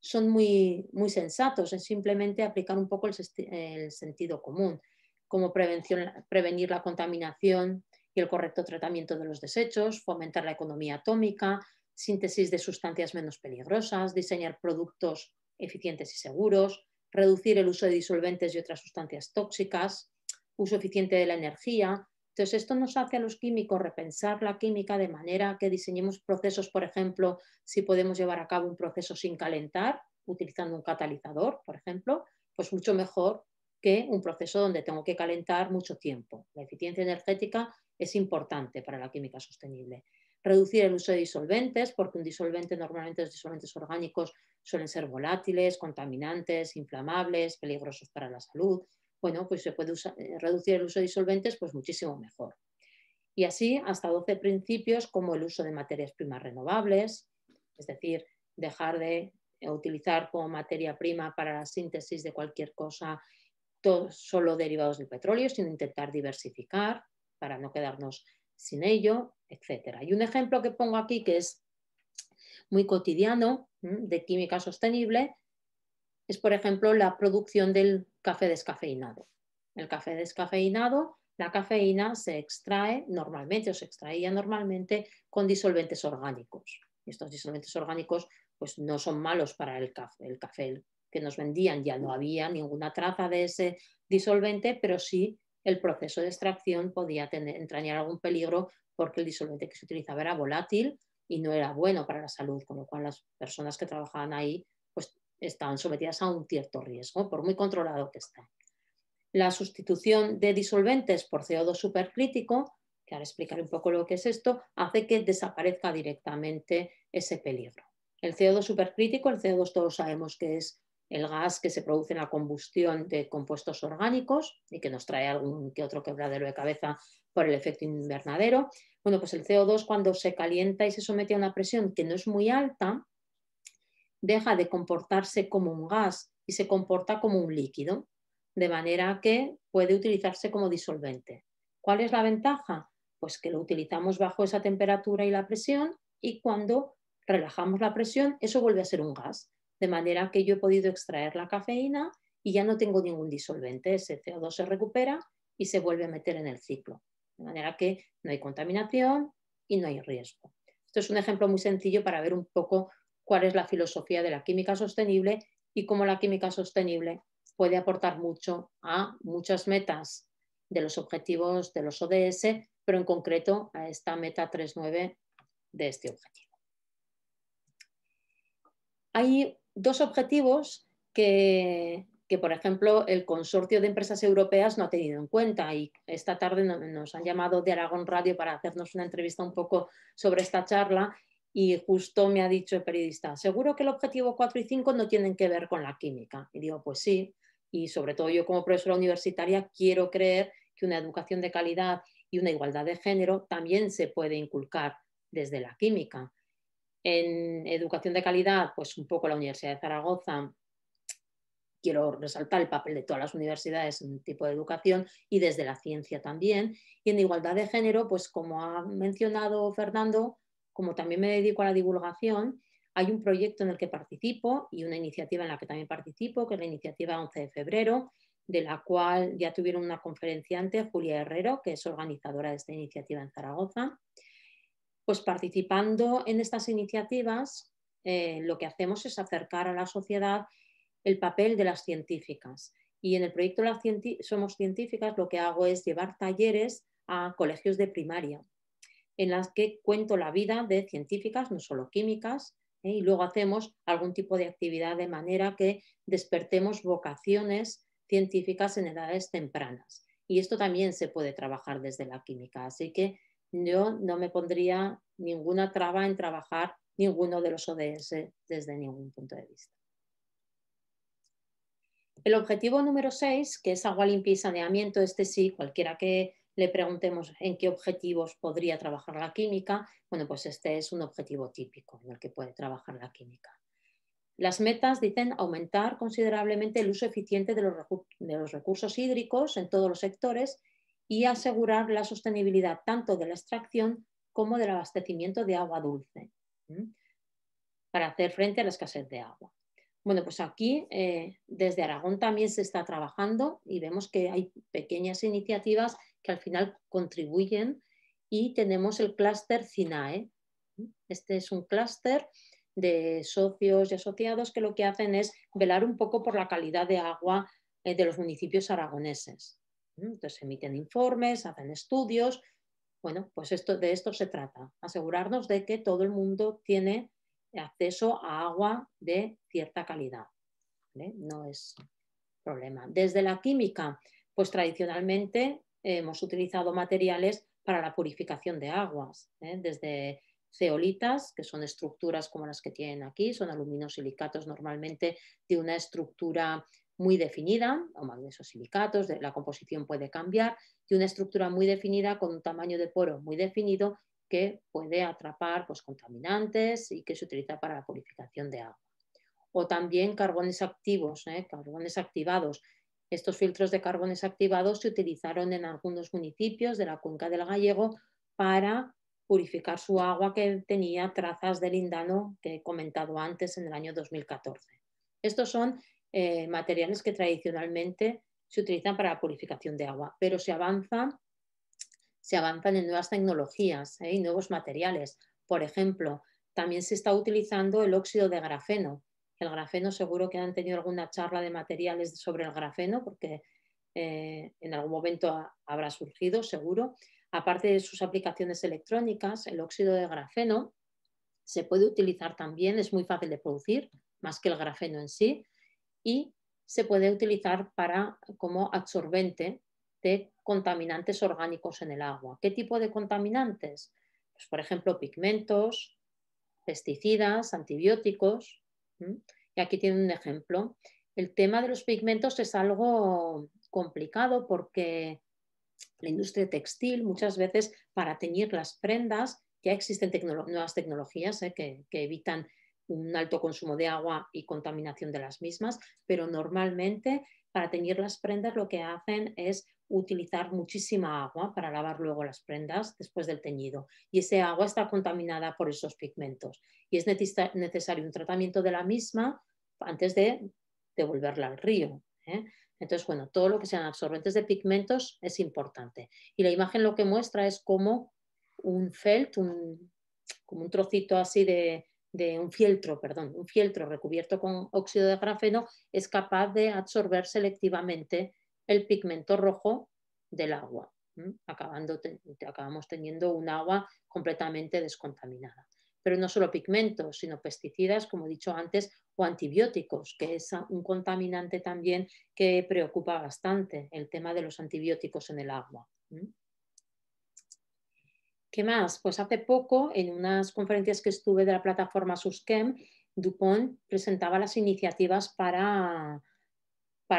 son muy, muy sensatos, es simplemente aplicar un poco el, sentido común, como prevenir la contaminación, y el correcto tratamiento de los desechos, fomentar la economía atómica, síntesis de sustancias menos peligrosas, diseñar productos eficientes y seguros, reducir el uso de disolventes y otras sustancias tóxicas, uso eficiente de la energía. Entonces, esto nos hace a los químicos repensar la química de manera que diseñemos procesos, por ejemplo, si podemos llevar a cabo un proceso sin calentar, utilizando un catalizador, por ejemplo, pues mucho mejor que un proceso donde tengo que calentar mucho tiempo. La eficiencia energética es importante para la química sostenible. Reducir el uso de disolventes, porque un disolvente, normalmente los disolventes orgánicos suelen ser volátiles, contaminantes, inflamables, peligrosos para la salud. Bueno, pues se puede eh, reducir el uso de disolventes, pues muchísimo mejor. Y así hasta 12 principios como el uso de materias primas renovables, es decir, dejar de eh, utilizar como materia prima para la síntesis de cualquier cosa solo derivados del petróleo, sino intentar diversificar para no quedarnos sin ello, etc. Y un ejemplo que pongo aquí que es muy cotidiano de química sostenible es, por ejemplo, la producción del café descafeinado. El café descafeinado, la cafeína se extrae normalmente o se extraía normalmente con disolventes orgánicos. Estos disolventes orgánicos pues, no son malos para el café. El café que nos vendían ya no había ninguna traza de ese disolvente, pero sí el proceso de extracción podía tener, entrañar algún peligro porque el disolvente que se utilizaba era volátil y no era bueno para la salud, con lo cual las personas que trabajaban ahí pues, estaban sometidas a un cierto riesgo, por muy controlado que está. La sustitución de disolventes por CO2 supercrítico, que ahora explicaré un poco lo que es esto, hace que desaparezca directamente ese peligro. El CO2 supercrítico, el CO2 todos sabemos que es el gas que se produce en la combustión de compuestos orgánicos y que nos trae algún que otro quebradero de cabeza por el efecto invernadero. Bueno, pues el CO2 cuando se calienta y se somete a una presión que no es muy alta, deja de comportarse como un gas y se comporta como un líquido, de manera que puede utilizarse como disolvente. ¿Cuál es la ventaja? Pues que lo utilizamos bajo esa temperatura y la presión y cuando relajamos la presión, eso vuelve a ser un gas de manera que yo he podido extraer la cafeína y ya no tengo ningún disolvente. Ese CO2 se recupera y se vuelve a meter en el ciclo. De manera que no hay contaminación y no hay riesgo. Esto es un ejemplo muy sencillo para ver un poco cuál es la filosofía de la química sostenible y cómo la química sostenible puede aportar mucho a muchas metas de los objetivos de los ODS, pero en concreto a esta meta 3.9 de este objetivo. Hay dos objetivos que, por ejemplo, el Consorcio de Empresas Europeas no ha tenido en cuenta. Y esta tarde nos han llamado de Aragón Radio para hacernos una entrevista un poco sobre esta charla y justo me ha dicho el periodista, seguro que el objetivo 4 y 5 no tienen que ver con la química. Y digo, pues sí, y sobre todo yo como profesora universitaria quiero creer que una educación de calidad y una igualdad de género también se puede inculcar desde la química. En educación de calidad, pues un poco la Universidad de Zaragoza, quiero resaltar el papel de todas las universidades en un tipo de educación y desde la ciencia también. Y en igualdad de género, pues como ha mencionado Fernando, como también me dedico a la divulgación, hay un proyecto en el que participo y una iniciativa en la que también participo, que es la iniciativa 11 de febrero, de la cual ya tuvieron una conferenciante, Julia Herrero, que es organizadora de esta iniciativa en Zaragoza. Pues participando en estas iniciativas, eh, lo que hacemos es acercar a la sociedad el papel de las científicas. Y en el proyecto Somos Científicas lo que hago es llevar talleres a colegios de primaria, en las que cuento la vida de científicas, no solo químicas, ¿eh? y luego hacemos algún tipo de actividad de manera que despertemos vocaciones científicas en edades tempranas. Y esto también se puede trabajar desde la química. Así que yo no me pondría ninguna traba en trabajar ninguno de los ODS desde ningún punto de vista. El objetivo número 6, que es agua limpia y saneamiento, este sí, cualquiera que le preguntemos en qué objetivos podría trabajar la química, bueno, pues este es un objetivo típico en el que puede trabajar la química. Las metas dicen aumentar considerablemente el uso eficiente de los, de los recursos hídricos en todos los sectores y asegurar la sostenibilidad tanto de la extracción como del abastecimiento de agua dulce para hacer frente a la escasez de agua. Bueno, pues aquí eh, desde Aragón también se está trabajando y vemos que hay pequeñas iniciativas que al final contribuyen y tenemos el clúster CINAE. Este es un clúster de socios y asociados que lo que hacen es velar un poco por la calidad de agua eh, de los municipios aragoneses. Entonces emiten informes, hacen estudios. Bueno, pues de esto se trata, asegurarnos de que todo el mundo tiene acceso a agua de cierta calidad. No es problema. Desde la química, pues tradicionalmente hemos utilizado materiales para la purificación de aguas, ¿eh? desde ceolitas, que son estructuras como las que tienen aquí, son aluminosilicatos normalmente de una estructura muy definida, o de la composición puede cambiar, y una estructura muy definida con un tamaño de poro muy definido que puede atrapar pues, contaminantes y que se utiliza para la purificación de agua. O también carbones activos, ¿eh? carbones activados. Estos filtros de carbones activados se utilizaron en algunos municipios de la cuenca del Gallego para purificar su agua que tenía trazas de lindano que he comentado antes en el año 2014. Estos son eh, materiales que tradicionalmente se utilizan para la purificación de agua, pero se avanza, se avanzan en nuevas tecnologías ¿eh? y nuevos materiales. Por ejemplo, también se está utilizando el óxido de grafeno. El grafeno, seguro que han tenido alguna charla de materiales sobre el grafeno, porque eh, en algún momento habrá surgido, seguro. Aparte de sus aplicaciones electrónicas, el óxido de grafeno se puede utilizar también, es muy fácil de producir, más que el grafeno en sí, y se puede utilizar para, como absorbente de contaminantes orgánicos en el agua. ¿Qué tipo de contaminantes? Pues, por ejemplo, pigmentos, pesticidas, antibióticos. Y aquí tiene un ejemplo. El tema de los pigmentos es algo complicado porque la industria textil muchas veces para teñir las prendas ya existen nuevas tecnologías ¿eh? que evitan un alto consumo de agua y contaminación de las mismas, pero normalmente para teñir las prendas lo que hacen es utilizar muchísima agua para lavar luego las prendas después del teñido y ese agua está contaminada por esos pigmentos y es necesario un tratamiento de la misma antes de devolverla al río. ¿eh? Entonces, bueno, todo lo que sean absorbentes de pigmentos es importante. Y la imagen lo que muestra es como un felt, como un trocito así de, de un fieltro, perdón, un fieltro recubierto con óxido de grafeno es capaz de absorber selectivamente el pigmento rojo del agua, acabamos teniendo un agua completamente descontaminada. Pero no solo pigmentos, sino pesticidas, como he dicho antes, o antibióticos, que es un contaminante también que preocupa bastante el tema de los antibióticos en el agua. ¿Qué más? Pues hace poco, en unas conferencias que estuve de la plataforma SUSCHEM, DuPont presentaba las iniciativas para,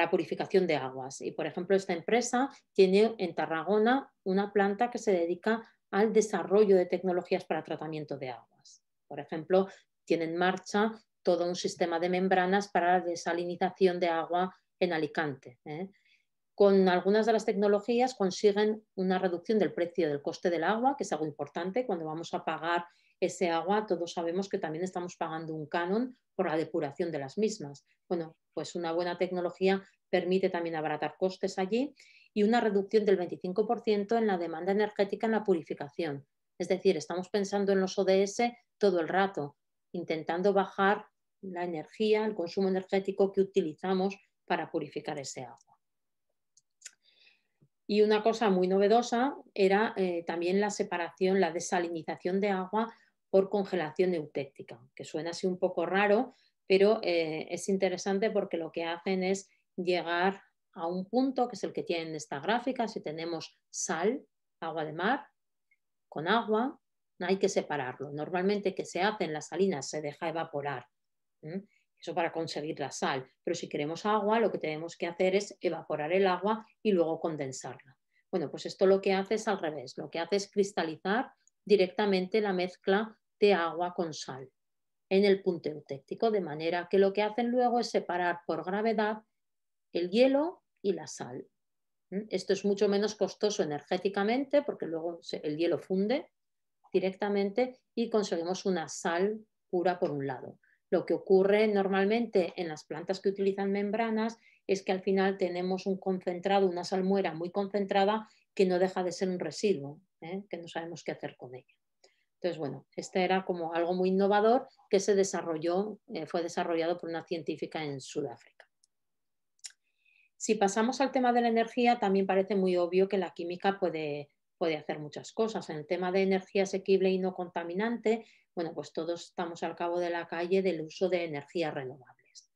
purificación de aguas. Y, por ejemplo, esta empresa tiene en Tarragona una planta que se dedica al desarrollo de tecnologías para tratamiento de aguas. Por ejemplo, tiene en marcha todo un sistema de membranas para la desalinización de agua en Alicante. ¿eh? con algunas de las tecnologías consiguen una reducción del precio del coste del agua, que es algo importante. Cuando vamos a pagar ese agua, todos sabemos que también estamos pagando un canon por la depuración de las mismas. Bueno, pues una buena tecnología permite también abaratar costes allí y una reducción del 25% en la demanda energética en la purificación. Es decir, estamos pensando en los ODS todo el rato, intentando bajar la energía, el consumo energético que utilizamos para purificar ese agua. Y una cosa muy novedosa era eh, también la separación, la desalinización de agua por congelación eutéctica, que suena así un poco raro, pero eh, es interesante porque lo que hacen es llegar a un punto que es el que tienen en esta gráfica. Si tenemos sal, agua de mar, con agua, hay que separarlo. Normalmente que se hace en las salinas se deja evaporar. Eso para conseguir la sal. Pero si queremos agua, lo que tenemos que hacer es evaporar el agua y luego condensarla. Bueno, pues esto lo que hace es al revés. Lo que hace es cristalizar directamente la mezcla de agua con sal en el punto eutéctico, de manera que lo que hacen luego es separar por gravedad el hielo y la sal. Esto es mucho menos costoso energéticamente porque luego el hielo funde directamente y conseguimos una sal pura por un lado. Lo que ocurre normalmente en las plantas que utilizan membranas es que al final tenemos un concentrado, una salmuera muy concentrada que no deja de ser un residuo, ¿eh? que no sabemos qué hacer con ella. Entonces, bueno, este era como algo muy innovador que se desarrolló, eh, fue desarrollado por una científica en Sudáfrica. Si pasamos al tema de la energía, también parece muy obvio que la química puede, puede hacer muchas cosas. En el tema de energía asequible y no contaminante, bueno, pues todos estamos al cabo de la calle del uso de energías renovables.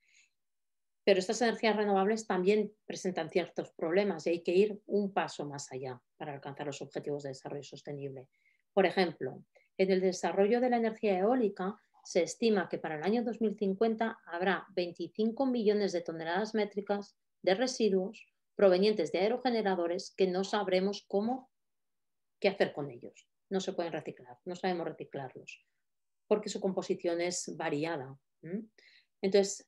Pero estas energías renovables también presentan ciertos problemas y hay que ir un paso más allá para alcanzar los objetivos de desarrollo sostenible. Por ejemplo, en el desarrollo de la energía eólica se estima que para el año 2050 habrá 25 millones de toneladas métricas de residuos provenientes de aerogeneradores que no sabremos cómo qué hacer con ellos. No se pueden reciclar, no sabemos reciclarlos porque su composición es variada. Entonces,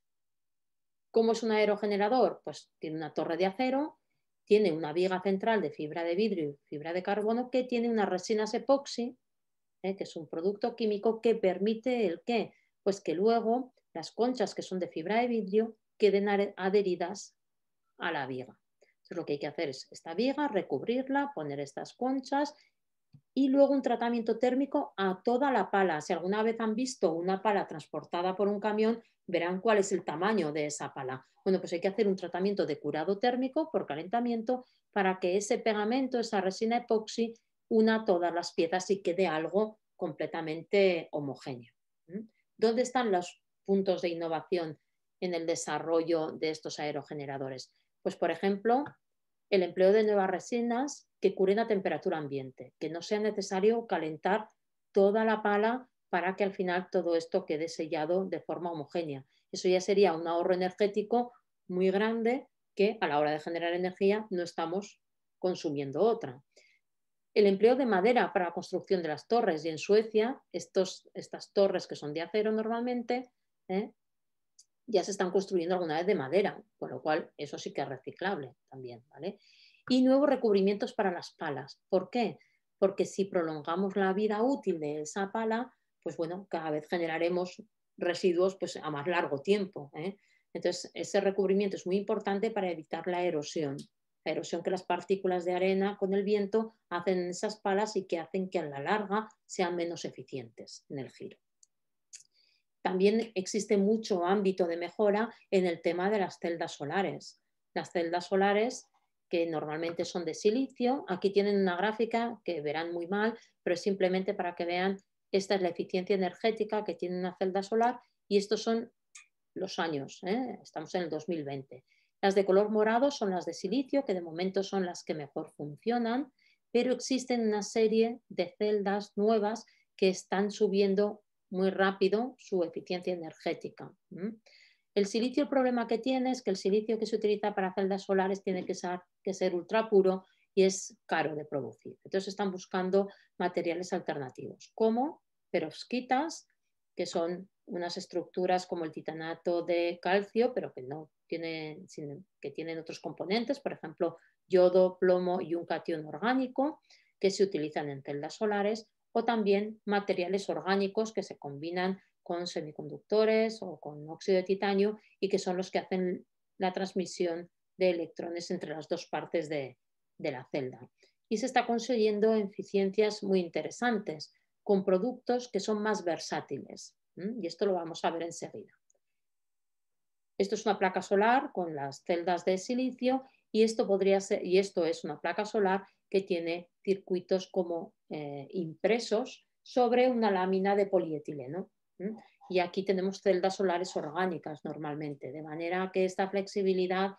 ¿cómo es un aerogenerador? Pues tiene una torre de acero, tiene una viga central de fibra de vidrio y fibra de carbono que tiene unas resinas epoxi, ¿eh? que es un producto químico que permite el qué? Pues que luego las conchas que son de fibra de vidrio queden adheridas a la viga. Entonces lo que hay que hacer es esta viga, recubrirla, poner estas conchas y luego un tratamiento térmico a toda la pala. Si alguna vez han visto una pala transportada por un camión, verán cuál es el tamaño de esa pala. Bueno, pues hay que hacer un tratamiento de curado térmico por calentamiento para que ese pegamento, esa resina epoxi, una todas las piezas y quede algo completamente homogéneo. ¿Dónde están los puntos de innovación en el desarrollo de estos aerogeneradores? Pues, por ejemplo, el empleo de nuevas resinas que curen a temperatura ambiente, que no sea necesario calentar toda la pala para que al final todo esto quede sellado de forma homogénea. Eso ya sería un ahorro energético muy grande que a la hora de generar energía no estamos consumiendo otra. El empleo de madera para la construcción de las torres y en Suecia estos, estas torres que son de acero normalmente ¿eh? ya se están construyendo alguna vez de madera, con lo cual eso sí que es reciclable también, ¿vale? Y nuevos recubrimientos para las palas. ¿Por qué? Porque si prolongamos la vida útil de esa pala, pues bueno, cada vez generaremos residuos pues, a más largo tiempo. ¿eh? Entonces, ese recubrimiento es muy importante para evitar la erosión. La erosión que las partículas de arena con el viento hacen en esas palas y que hacen que a la larga sean menos eficientes en el giro también existe mucho ámbito de mejora en el tema de las celdas solares. Las celdas solares que normalmente son de silicio, aquí tienen una gráfica que verán muy mal, pero simplemente para que vean, esta es la eficiencia energética que tiene una celda solar y estos son los años, ¿eh? estamos en el 2020. Las de color morado son las de silicio, que de momento son las que mejor funcionan, pero existen una serie de celdas nuevas que están subiendo muy rápido su eficiencia energética. El silicio, el problema que tiene es que el silicio que se utiliza para celdas solares tiene que ser, que ultra puro y es caro de producir. Entonces están buscando materiales alternativos, como perovskitas, que son unas estructuras como el titanato de calcio, pero que no tienen, que tienen otros componentes, por ejemplo, yodo, plomo y un catión orgánico, que se utilizan en celdas solares, o también materiales orgánicos que se combinan con semiconductores o con óxido de titanio y que son los que hacen la transmisión de electrones entre las dos partes de, la celda. Y se está consiguiendo eficiencias muy interesantes con productos que son más versátiles. Y esto lo vamos a ver enseguida. Esto es una placa solar con las celdas de silicio y esto, podría ser, y esto es una placa solar que tiene circuitos como eh, impresos sobre una lámina de polietileno. Y aquí tenemos celdas solares orgánicas normalmente, de manera que esta flexibilidad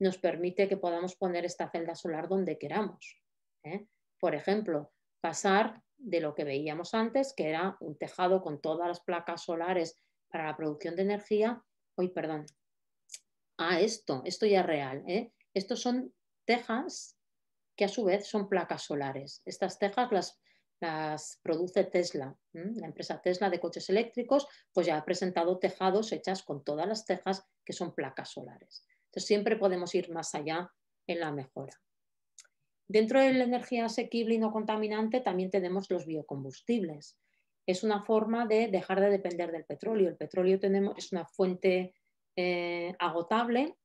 nos permite que podamos poner esta celda solar donde queramos. ¿eh? Por ejemplo, pasar de lo que veíamos antes, que era un tejado con todas las placas solares para la producción de energía, hoy, perdón, a esto, esto ya es real. ¿eh? Estos son tejas que a su vez son placas solares. Estas tejas las, produce Tesla, la empresa Tesla de coches eléctricos, pues ya ha presentado tejados hechas con todas las tejas que son placas solares. Entonces siempre podemos ir más allá en la mejora. Dentro de la energía asequible y no contaminante también tenemos los biocombustibles. Es una forma de dejar de depender del petróleo. El petróleo tenemos, es una fuente eh, agotable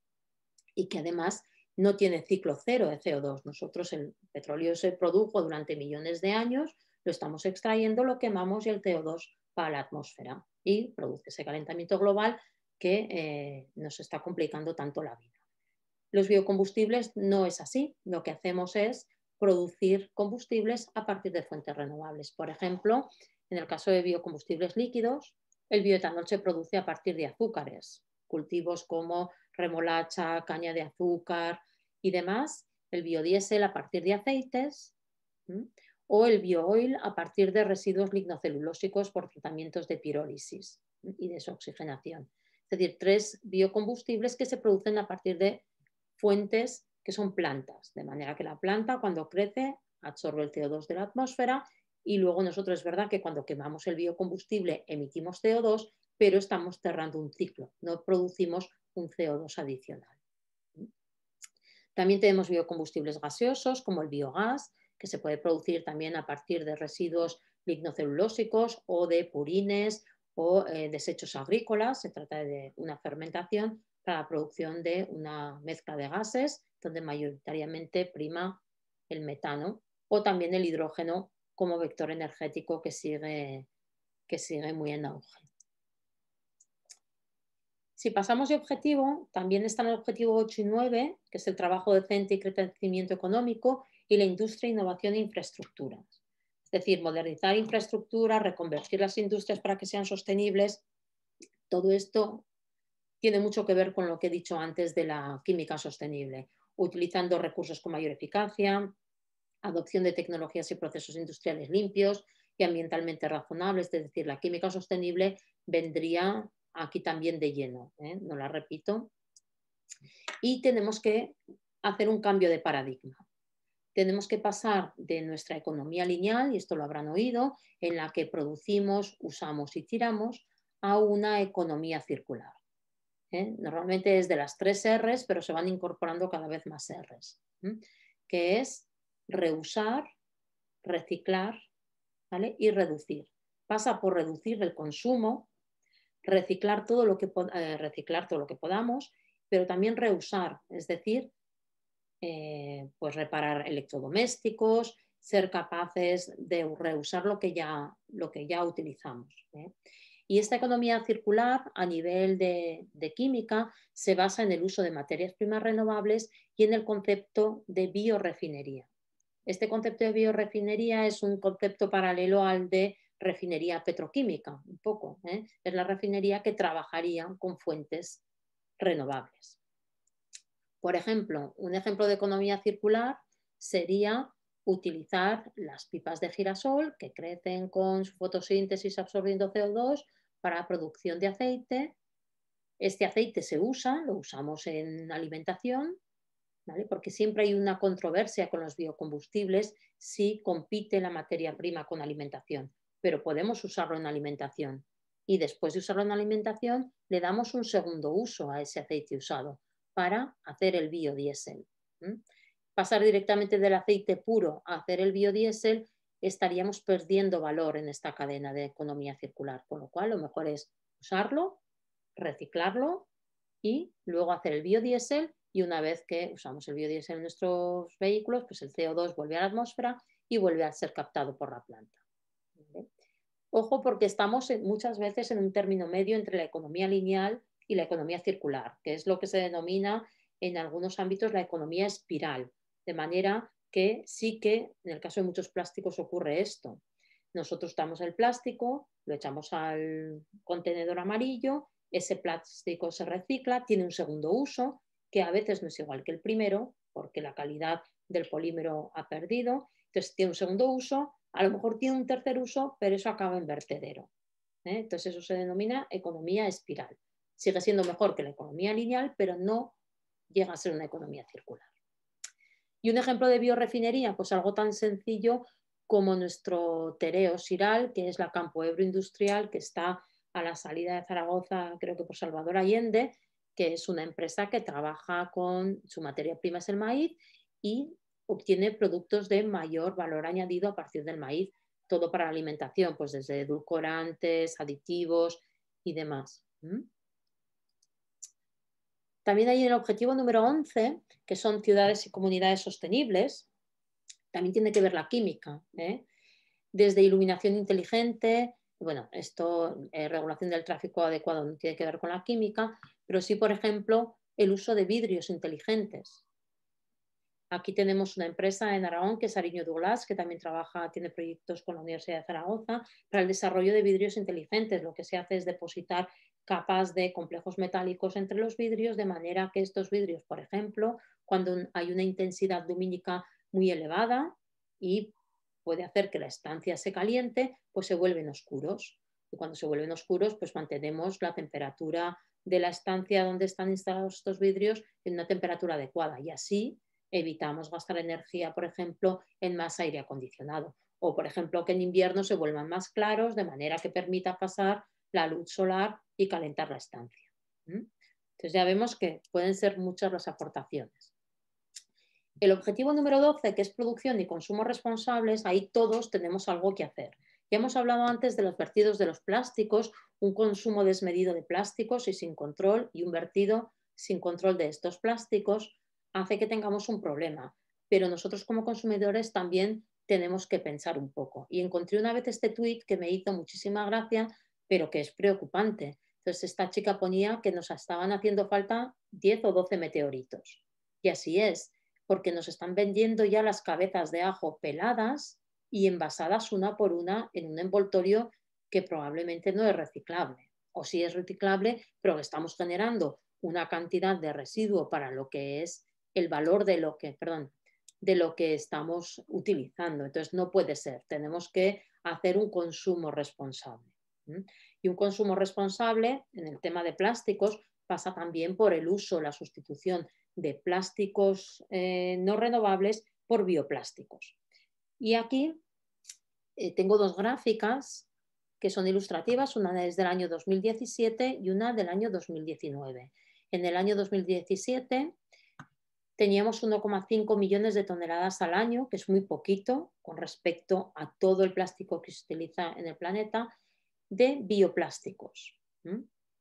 y que además no tiene ciclo cero de CO2. Nosotros el petróleo se produjo durante millones de años, lo estamos extrayendo, lo quemamos y el CO2 para la atmósfera y produce ese calentamiento global que eh, nos está complicando tanto la vida. Los biocombustibles no es así, lo que hacemos es producir combustibles a partir de fuentes renovables. Por ejemplo, en el caso de biocombustibles líquidos, el bioetanol se produce a partir de azúcares, cultivos como remolacha, caña de azúcar y demás, el biodiesel a partir de aceites o el biooil a partir de residuos lignocelulósicos por tratamientos de pirólisis y desoxigenación. Es decir, tres biocombustibles que se producen a partir de fuentes que son plantas, de manera que la planta cuando crece absorbe el CO2 de la atmósfera y luego nosotros es verdad que cuando quemamos el biocombustible emitimos CO2, pero estamos cerrando un ciclo, no producimos un CO2 adicional. También tenemos biocombustibles gaseosos como el biogás, que se puede producir también a partir de residuos lignocelulósicos o de purines o eh, desechos agrícolas. Se trata de una fermentación para la producción de una mezcla de gases, donde mayoritariamente prima el metano o también el hidrógeno como vector energético que sigue, que sigue muy en auge. Si pasamos de objetivo, también están el objetivo 8 y 9, que es el trabajo decente y crecimiento económico, y la industria, innovación e infraestructuras. Es decir, modernizar infraestructuras, reconvertir las industrias para que sean sostenibles. Todo esto tiene mucho que ver con lo que he dicho antes de la química sostenible, utilizando recursos con mayor eficacia, adopción de tecnologías y procesos industriales limpios y ambientalmente razonables. Es decir, la química sostenible vendría aquí también de lleno, ¿eh? no la repito. Y tenemos que hacer un cambio de paradigma. Tenemos que pasar de nuestra economía lineal, y esto lo habrán oído, en la que producimos, usamos y tiramos, a una economía circular. ¿eh? Normalmente es de las tres Rs, pero se van incorporando cada vez más Rs, que es reusar, reciclar y reducir. Pasa por reducir el consumo, reciclar todo lo que, eh, reciclar todo lo que podamos, pero también reusar, es decir, eh, pues reparar electrodomésticos, ser capaces de reusar lo que ya, lo que ya utilizamos. ¿eh? Y esta economía circular a nivel de, de, química se basa en el uso de materias primas renovables y en el concepto de biorefinería. Este concepto de biorefinería es un concepto paralelo al de refinería petroquímica, un poco. ¿eh? Es la refinería que trabajaría con fuentes renovables. Por ejemplo, un ejemplo de economía circular sería utilizar las pipas de girasol que crecen con su fotosíntesis absorbiendo CO2 para producción de aceite. Este aceite se usa, lo usamos en alimentación, ¿vale? porque siempre hay una controversia con los biocombustibles si compite la materia prima con alimentación pero podemos usarlo en alimentación. Y después de usarlo en alimentación, le damos un segundo uso a ese aceite usado para hacer el biodiesel. Pasar directamente del aceite puro a hacer el biodiesel estaríamos perdiendo valor en esta cadena de economía circular, con lo cual lo mejor es usarlo, reciclarlo y luego hacer el biodiesel y una vez que usamos el biodiesel en nuestros vehículos, pues el CO2 vuelve a la atmósfera y vuelve a ser captado por la planta. Ojo porque estamos muchas veces en un término medio entre la economía lineal y la economía circular, que es lo que se denomina en algunos ámbitos la economía espiral, de manera que sí que en el caso de muchos plásticos ocurre esto. Nosotros damos el plástico, lo echamos al contenedor amarillo, ese plástico se recicla, tiene un segundo uso, que a veces no es igual que el primero, porque la calidad del polímero ha perdido, entonces tiene un segundo uso, a lo mejor tiene un tercer uso, pero eso acaba en vertedero. ¿eh? Entonces eso se denomina economía espiral. Sigue siendo mejor que la economía lineal, pero no llega a ser una economía circular. Y un ejemplo de biorefinería, pues algo tan sencillo como nuestro Tereo Siral, que es la Campo Ebro Industrial, que está a la salida de Zaragoza, creo que por Salvador Allende, que es una empresa que trabaja con su materia prima es el maíz y obtiene productos de mayor valor añadido a partir del maíz, todo para la alimentación, pues desde edulcorantes, aditivos y demás. También hay el objetivo número 11, que son ciudades y comunidades sostenibles. También tiene que ver la química, ¿eh? desde iluminación inteligente, bueno, esto, eh, regulación del tráfico adecuado no tiene que ver con la química, pero sí, por ejemplo, el uso de vidrios inteligentes, Aquí tenemos una empresa en Aragón que es Ariño Douglas, que también trabaja, tiene proyectos con la Universidad de Zaragoza para el desarrollo de vidrios inteligentes. Lo que se hace es depositar capas de complejos metálicos entre los vidrios, de manera que estos vidrios, por ejemplo, cuando hay una intensidad lumínica muy elevada y puede hacer que la estancia se caliente, pues se vuelven oscuros. Y cuando se vuelven oscuros, pues mantenemos la temperatura de la estancia donde están instalados estos vidrios en una temperatura adecuada. Y así evitamos gastar energía, por ejemplo, en más aire acondicionado. O, por ejemplo, que en invierno se vuelvan más claros de manera que permita pasar la luz solar y calentar la estancia. Entonces ya vemos que pueden ser muchas las aportaciones. El objetivo número 12, que es producción y consumo responsables, ahí todos tenemos algo que hacer. Ya hemos hablado antes de los vertidos de los plásticos, un consumo desmedido de plásticos y sin control y un vertido sin control de estos plásticos, hace que tengamos un problema, pero nosotros como consumidores también tenemos que pensar un poco. Y encontré una vez este tweet que me hizo muchísima gracia, pero que es preocupante. Entonces esta chica ponía que nos estaban haciendo falta 10 o 12 meteoritos. Y así es, porque nos están vendiendo ya las cabezas de ajo peladas y envasadas una por una en un envoltorio que probablemente no es reciclable. O si es reciclable, pero estamos generando una cantidad de residuo para lo que es el valor de lo que, perdón, de lo que estamos utilizando. Entonces, no puede ser. Tenemos que hacer un consumo responsable. Y un consumo responsable en el tema de plásticos pasa también por el uso, la sustitución de plásticos eh, no renovables por bioplásticos. Y aquí eh, tengo dos gráficas que son ilustrativas, una es del año 2017 y una del año 2019. En el año 2017 teníamos 1,5 millones de toneladas al año, que es muy poquito con respecto a todo el plástico que se utiliza en el planeta, de bioplásticos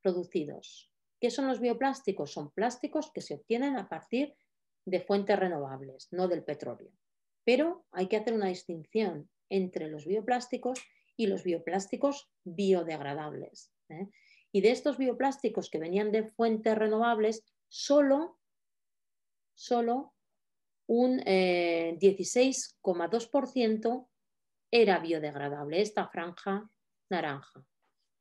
producidos. ¿Qué son los bioplásticos? Son plásticos que se obtienen a partir de fuentes renovables, no del petróleo. Pero hay que hacer una distinción entre los bioplásticos y los bioplásticos biodegradables. ¿eh? Y de estos bioplásticos que venían de fuentes renovables, solo solo un 16,2% eh, era biodegradable, esta franja naranja.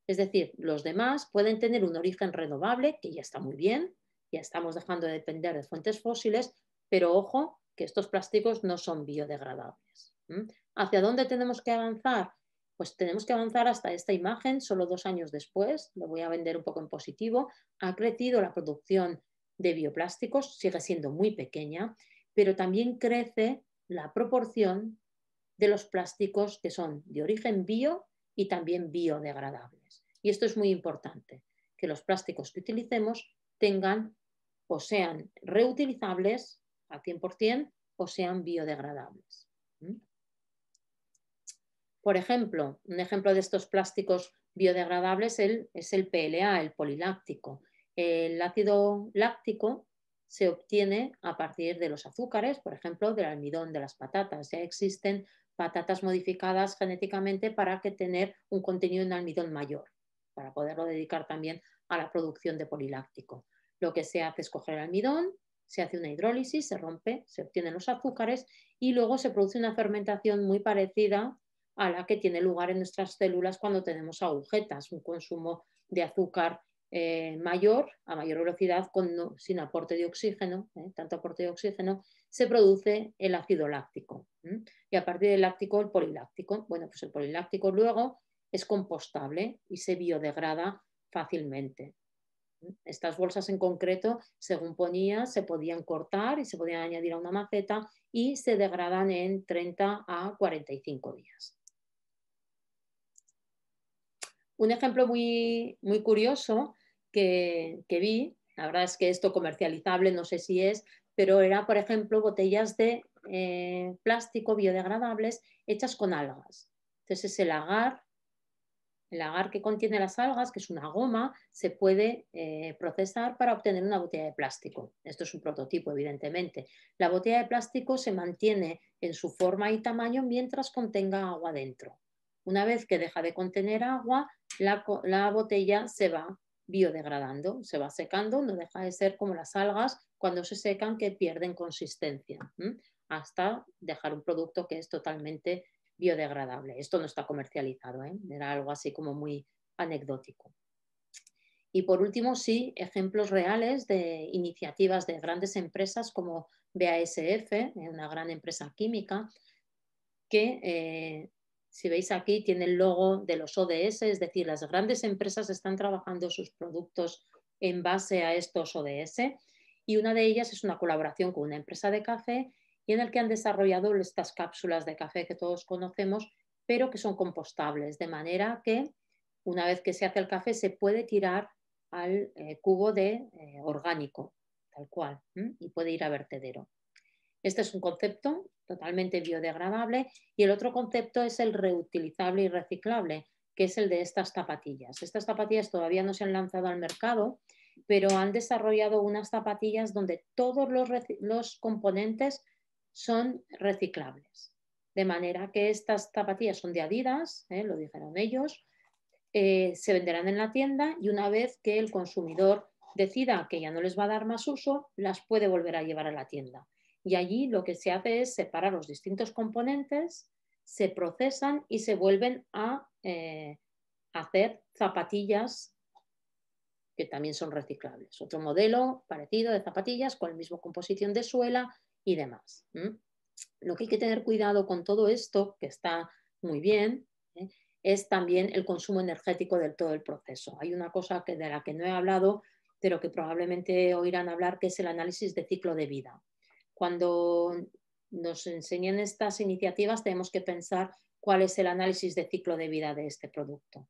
Es decir, los demás pueden tener un origen renovable, que ya está muy bien, ya estamos dejando de depender de fuentes fósiles, pero ojo que estos plásticos no son biodegradables. ¿Hacia dónde tenemos que avanzar? Pues tenemos que avanzar hasta esta imagen, solo dos años después, lo voy a vender un poco en positivo, ha crecido la producción de bioplásticos, sigue siendo muy pequeña, pero también crece la proporción de los plásticos que son de origen bio y también biodegradables. Y esto es muy importante, que los plásticos que utilicemos tengan o sean reutilizables al 100% o sean biodegradables. ¿Mm? Por ejemplo, un ejemplo de estos plásticos biodegradables es el PLA, el poliláctico, el ácido láctico se obtiene a partir de los azúcares, por ejemplo, del almidón de las patatas. Ya existen patatas modificadas genéticamente para que tener un contenido en almidón mayor, para poderlo dedicar también a la producción de poliláctico. Lo que se hace es coger el almidón, se hace una hidrólisis, se rompe, se obtienen los azúcares y luego se produce una fermentación muy parecida a la que tiene lugar en nuestras células cuando tenemos agujetas, un consumo de azúcar eh, mayor, a mayor velocidad, sin aporte de oxígeno, ¿eh? tanto aporte de oxígeno, se produce el ácido láctico. Y a partir del láctico, el poliláctico. Bueno, pues el poliláctico luego es compostable y se biodegrada fácilmente. Estas bolsas en concreto, según ponía, se podían cortar y se podían añadir a una maceta y se degradan en 30 a 45 días. Un ejemplo muy, muy curioso que, vi, la verdad es que esto comercializable no sé si es, pero era, por ejemplo, botellas de eh, plástico biodegradables hechas con algas. Entonces, el agar, el agar que contiene las algas, que es una goma, se puede eh, procesar para obtener una botella de plástico. Esto es un prototipo, evidentemente. La botella de plástico se mantiene en su forma y tamaño mientras contenga agua dentro. Una vez que deja de contener agua, la, la botella se va biodegradando, se va secando, no deja de ser como las algas cuando se secan que pierden consistencia, hasta dejar un producto que es totalmente biodegradable. Esto no está comercializado, ¿eh? era algo así como muy anecdótico. Y por último, sí, ejemplos reales de iniciativas de grandes empresas como BASF, una gran empresa química, que eh, si veis aquí, tiene el logo de los ODS, es decir, las grandes empresas están trabajando sus productos en base a estos ODS y una de ellas es una colaboración con una empresa de café y en el que han desarrollado estas cápsulas de café que todos conocemos, pero que son compostables, de manera que una vez que se hace el café se puede tirar al eh, cubo de eh, orgánico, tal cual, y puede ir a vertedero. Este es un concepto totalmente biodegradable y el otro concepto es el reutilizable y reciclable, que es el de estas zapatillas. Estas zapatillas todavía no se han lanzado al mercado, pero han desarrollado unas zapatillas donde todos los, componentes son reciclables. De manera que estas zapatillas son de Adidas, ¿eh? lo dijeron ellos, eh, se venderán en la tienda y una vez que el consumidor decida que ya no les va a dar más uso, las puede volver a llevar a la tienda y allí lo que se hace es separar los distintos componentes, se procesan y se vuelven a eh, hacer zapatillas que también son reciclables. Otro modelo parecido de zapatillas con la misma composición de suela y demás. Lo que hay que tener cuidado con todo esto, que está muy bien, ¿eh? es también el consumo energético del todo el proceso. Hay una cosa que, de la que no he hablado, pero que probablemente oirán hablar, que es el análisis de ciclo de vida. Cuando nos enseñan estas iniciativas tenemos que pensar cuál es el análisis de ciclo de vida de este producto.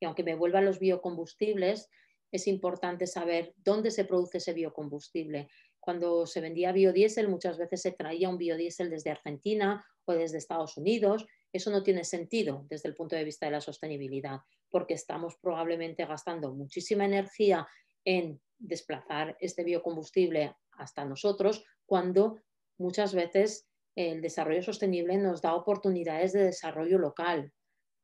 Y aunque me vuelvan los biocombustibles, es importante saber dónde se produce ese biocombustible. Cuando se vendía biodiesel, muchas veces se traía un biodiesel desde Argentina o desde Estados Unidos. Eso no tiene sentido desde el punto de vista de la sostenibilidad, porque estamos probablemente gastando muchísima energía en desplazar este biocombustible hasta nosotros cuando muchas veces el desarrollo sostenible nos da oportunidades de desarrollo local,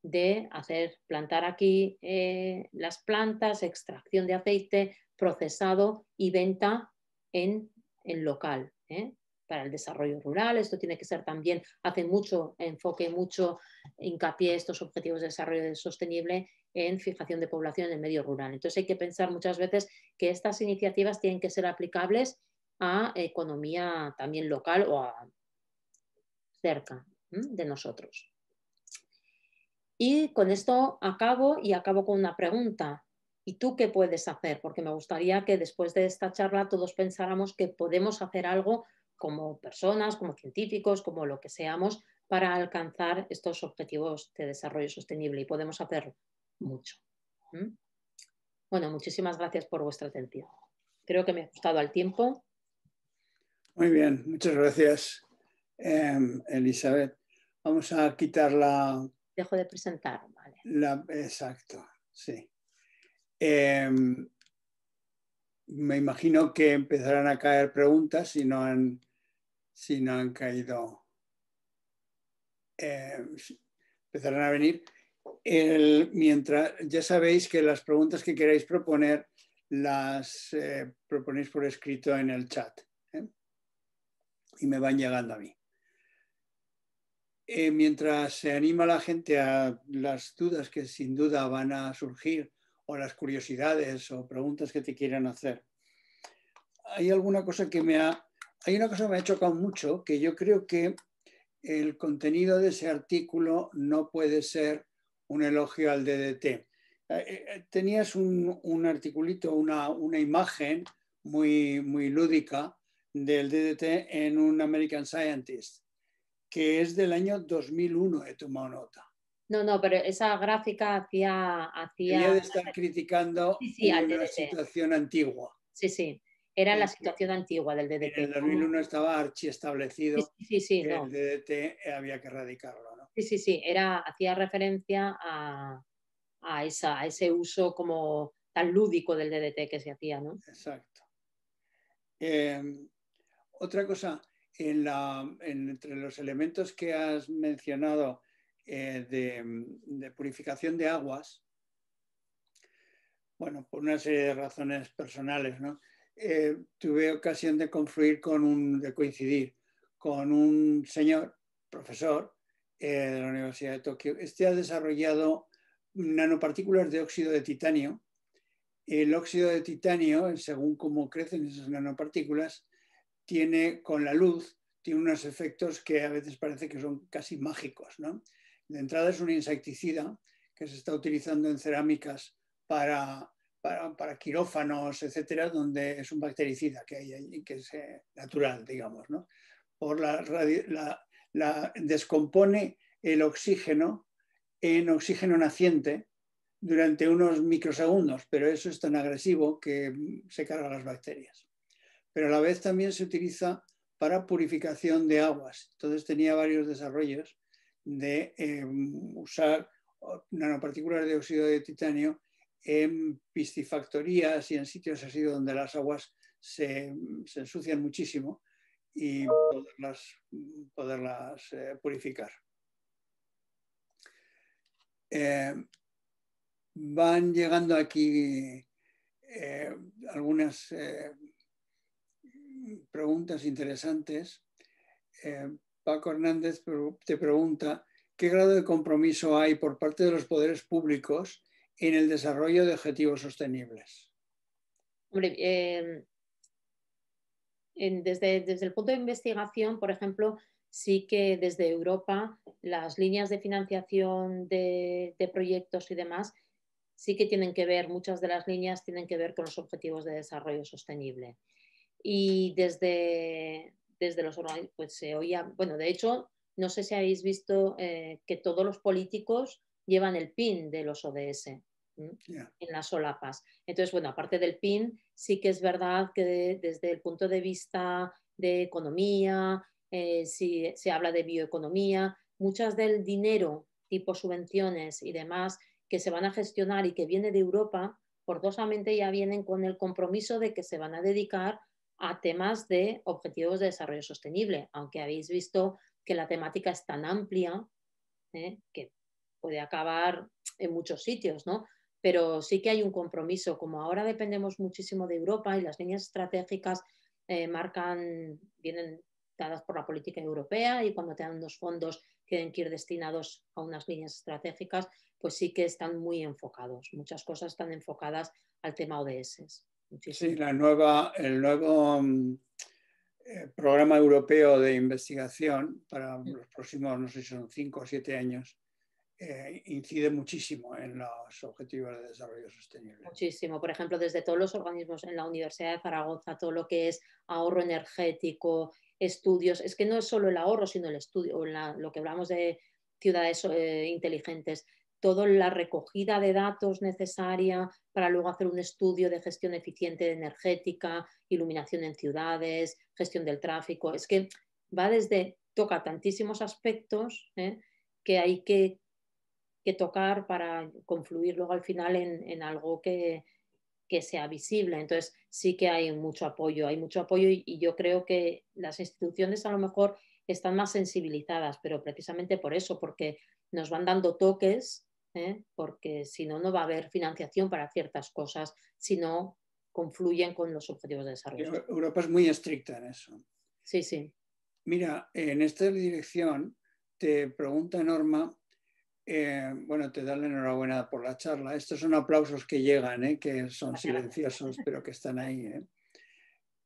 de hacer plantar aquí eh, las plantas, extracción de aceite, procesado y venta en, local. ¿eh? Para el desarrollo rural, esto tiene que ser también, hace mucho enfoque, mucho hincapié estos objetivos de desarrollo sostenible en fijación de población en el medio rural. Entonces hay que pensar muchas veces que estas iniciativas tienen que ser aplicables a economía también local o cerca de nosotros. Y con esto acabo y acabo con una pregunta. ¿Y tú qué puedes hacer? Porque me gustaría que después de esta charla todos pensáramos que podemos hacer algo como personas, como científicos, como lo que seamos, para alcanzar estos objetivos de desarrollo sostenible. Y podemos hacer mucho. Bueno, muchísimas gracias por vuestra atención. Creo que me he ajustado al tiempo. Muy bien, muchas gracias, em, Elizabeth. Vamos a quitar la... Dejo de presentar, vale. exacto, sí. Em, me imagino que empezarán a caer preguntas si no han, si no han caído. Em, empezarán a venir. mientras, ya sabéis que las preguntas que queráis proponer las eh, proponéis por escrito en el chat. ¿eh? y me van llegando a mí. Eh, mientras se anima la gente a las dudas que sin duda van a surgir o las curiosidades o preguntas que te quieran hacer, hay alguna cosa que me ha, hay una cosa que me ha chocado mucho, que yo creo que el contenido de ese artículo no puede ser un elogio al DDT. Eh, eh, tenías un, un articulito, una, una, imagen muy, muy lúdica del DDT en un American Scientist, que es del año 2001, he tomado nota. No, no, pero esa gráfica hacía... hacía... de estar criticando la situación antigua. Sí, sí, era la situación antigua del DDT. En el 2001 estaba archiestablecido sí, sí, el DDT había que erradicarlo. ¿no? Sí, sí, sí, era, hacía referencia a, esa, ese uso como tan lúdico del DDT que se hacía. ¿no? Exacto. Em, otra cosa, entre los elementos que has mencionado eh, de, purificación de aguas, bueno, por una serie de razones personales, eh, tuve ocasión de confluir de coincidir con un señor, profesor eh, de la Universidad de Tokio. Este ha desarrollado nanopartículas de óxido de titanio. El óxido de titanio, según cómo crecen esas nanopartículas, tiene con la luz, tiene unos efectos que a veces parece que son casi mágicos. De entrada es un insecticida que se está utilizando en cerámicas para, para, quirófanos, etcétera, donde es un bactericida que hay allí, que es eh, natural, digamos. ¿no? Por la, descompone el oxígeno en oxígeno naciente durante unos microsegundos, pero eso es tan agresivo que mm, se carga las bacterias pero a la vez también se utiliza para purificación de aguas. Entonces tenía varios desarrollos de em, usar nanopartículas de óxido de titanio en piscifactorías y en sitios así donde las aguas se, ensucian muchísimo y poderlas, eh, purificar. Eh, van llegando aquí eh, algunas preguntas interesantes. Eh, Paco Hernández te pregunta, ¿qué grado de compromiso hay por parte de los poderes públicos en el desarrollo de objetivos sostenibles? Eh, desde, desde el punto de investigación, por ejemplo, sí que desde Europa las líneas de financiación de, proyectos y demás sí que tienen que ver, muchas de las líneas tienen que ver con los objetivos de desarrollo sostenible y desde, desde los organismos, pues se oía, bueno, de hecho, no sé si habéis visto eh, que todos los políticos llevan el PIN de los ODS en las solapas. Entonces, bueno, aparte del PIN, sí que es verdad que desde el punto de vista de economía, eh, si se habla de bioeconomía, muchas del dinero tipo subvenciones y demás que se van a gestionar y que viene de Europa, forzosamente ya vienen con el compromiso de que se van a dedicar a temas de objetivos de desarrollo sostenible, aunque habéis visto que la temática es tan amplia ¿eh? que puede acabar en muchos sitios, ¿no? Pero sí que hay un compromiso, como ahora dependemos muchísimo de Europa y las líneas estratégicas eh, marcan, vienen dadas por la política europea y cuando te dan los fondos tienen que ir destinados a unas líneas estratégicas, pues sí que están muy enfocados. Muchas cosas están enfocadas al tema ODS. Sí, la nueva, el nuevo mm, eh, programa europeo de investigación para los próximos, no sé si son cinco o siete años, eh, incide muchísimo en los objetivos de desarrollo sostenible. Muchísimo. Por ejemplo, desde todos los organismos en la Universidad de Zaragoza, todo lo que es ahorro energético, estudios, es que no es solo el ahorro, sino el estudio, la, lo que hablamos de ciudades eh, inteligentes, toda la recogida de datos necesaria para luego hacer un estudio de gestión eficiente de energética, iluminación en ciudades, gestión del tráfico. Es que va desde, toca tantísimos aspectos ¿eh? que hay que, tocar para confluir luego al final en, algo que, sea visible. Entonces, sí que hay mucho apoyo, hay mucho apoyo y, yo creo que las instituciones a lo mejor están más sensibilizadas, pero precisamente por eso, porque nos van dando toques ¿eh? porque si no, no va a haber financiación para ciertas cosas si no confluyen con los objetivos de desarrollo. Europa es muy estricta en eso. Sí, sí. Mira, en esta dirección te pregunta Norma, eh, bueno, te da la enhorabuena por la charla. Estos son aplausos que llegan, ¿eh? que son silenciosos, pero que están ahí.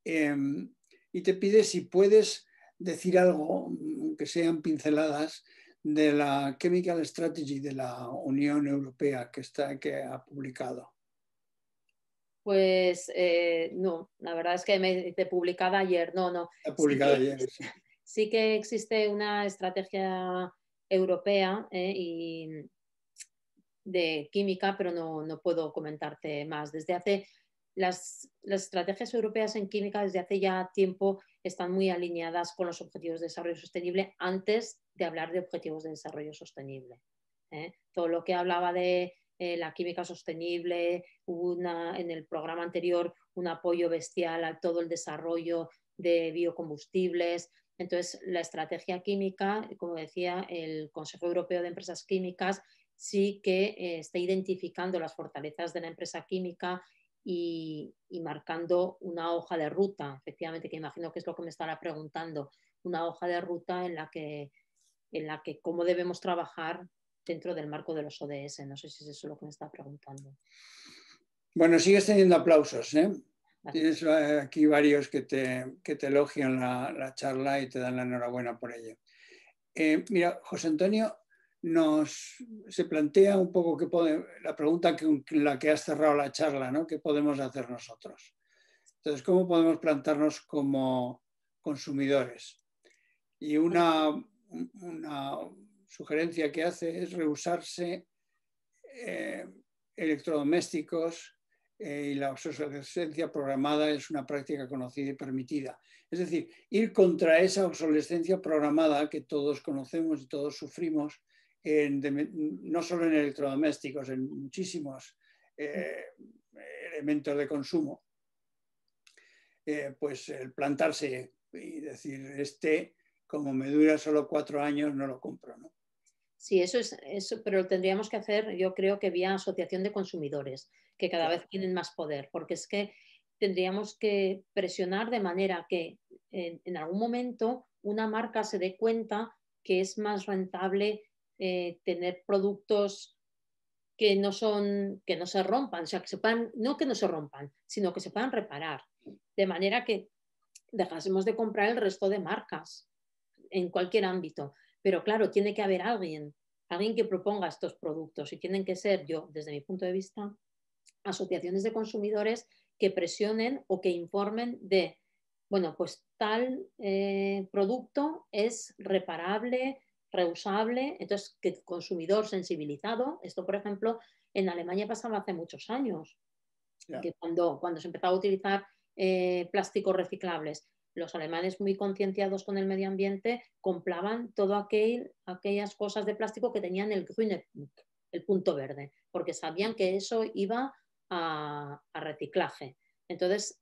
Em, y te pide si puedes decir algo, que sean pinceladas, de la Chemical Strategy de la Unión Europea que, está, que ha publicado? Pues eh, no, la verdad es que me dice publicada ayer, no, no. sí que, que existe una estrategia europea eh, y de química, pero no, puedo comentarte más. Desde hace las, las estrategias europeas en química desde hace ya tiempo están muy alineadas con los objetivos de desarrollo sostenible antes de hablar de objetivos de desarrollo sostenible. ¿eh? Todo lo que hablaba de eh, la química sostenible, una, en el programa anterior un apoyo bestial a todo el desarrollo de biocombustibles. Entonces, la estrategia química, como decía el Consejo Europeo de Empresas Químicas, sí que eh, está identificando las fortalezas de la empresa química y, y, marcando una hoja de ruta, efectivamente, que imagino que es lo que me estará preguntando, una hoja de ruta en la que en la que cómo debemos trabajar dentro del marco de los ODS. No sé si es eso lo que me está preguntando. Bueno, sigues teniendo aplausos. ¿eh? Tienes eh, aquí varios que te, te elogian la, charla y te dan la enhorabuena por ello. Eh, mira, José Antonio, nos se plantea un poco que la pregunta con la que has cerrado la charla, ¿no? ¿Qué podemos hacer nosotros? Entonces, ¿cómo podemos plantarnos como consumidores? Y una una sugerencia que hace es rehusarse eh, electrodomésticos eh, y la obsolescencia programada es una práctica conocida y permitida. Es decir, ir contra esa obsolescencia programada que todos conocemos y todos sufrimos, no solo en electrodomésticos, en muchísimos eh, elementos de consumo. pues el plantarse y decir, este como me dura solo cuatro años, no lo compro, ¿no? Sí, eso es, eso, pero lo tendríamos que hacer, yo creo que vía asociación de consumidores, que cada vez tienen más poder, porque es que tendríamos que presionar de manera que en, algún momento una marca se dé cuenta que es más rentable eh, tener productos que no son, que no se rompan, o sea, que se no que no se rompan, sino que se puedan reparar, de manera que dejásemos de comprar el resto de marcas en cualquier ámbito. Pero claro, tiene que haber alguien, alguien que proponga estos productos y tienen que ser, yo, desde mi punto de vista, asociaciones de consumidores que presionen o que informen de, bueno, pues tal eh, producto es reparable, reusable, entonces que el consumidor sensibilizado, esto por ejemplo en Alemania pasaba hace muchos años, que cuando, cuando se empezaba a utilizar eh, plásticos reciclables, los alemanes muy concienciados con el medio ambiente compraban todo aquel, aquellas cosas de plástico que tenían el grüne el punto verde, porque sabían que eso iba a, a reciclaje. Entonces,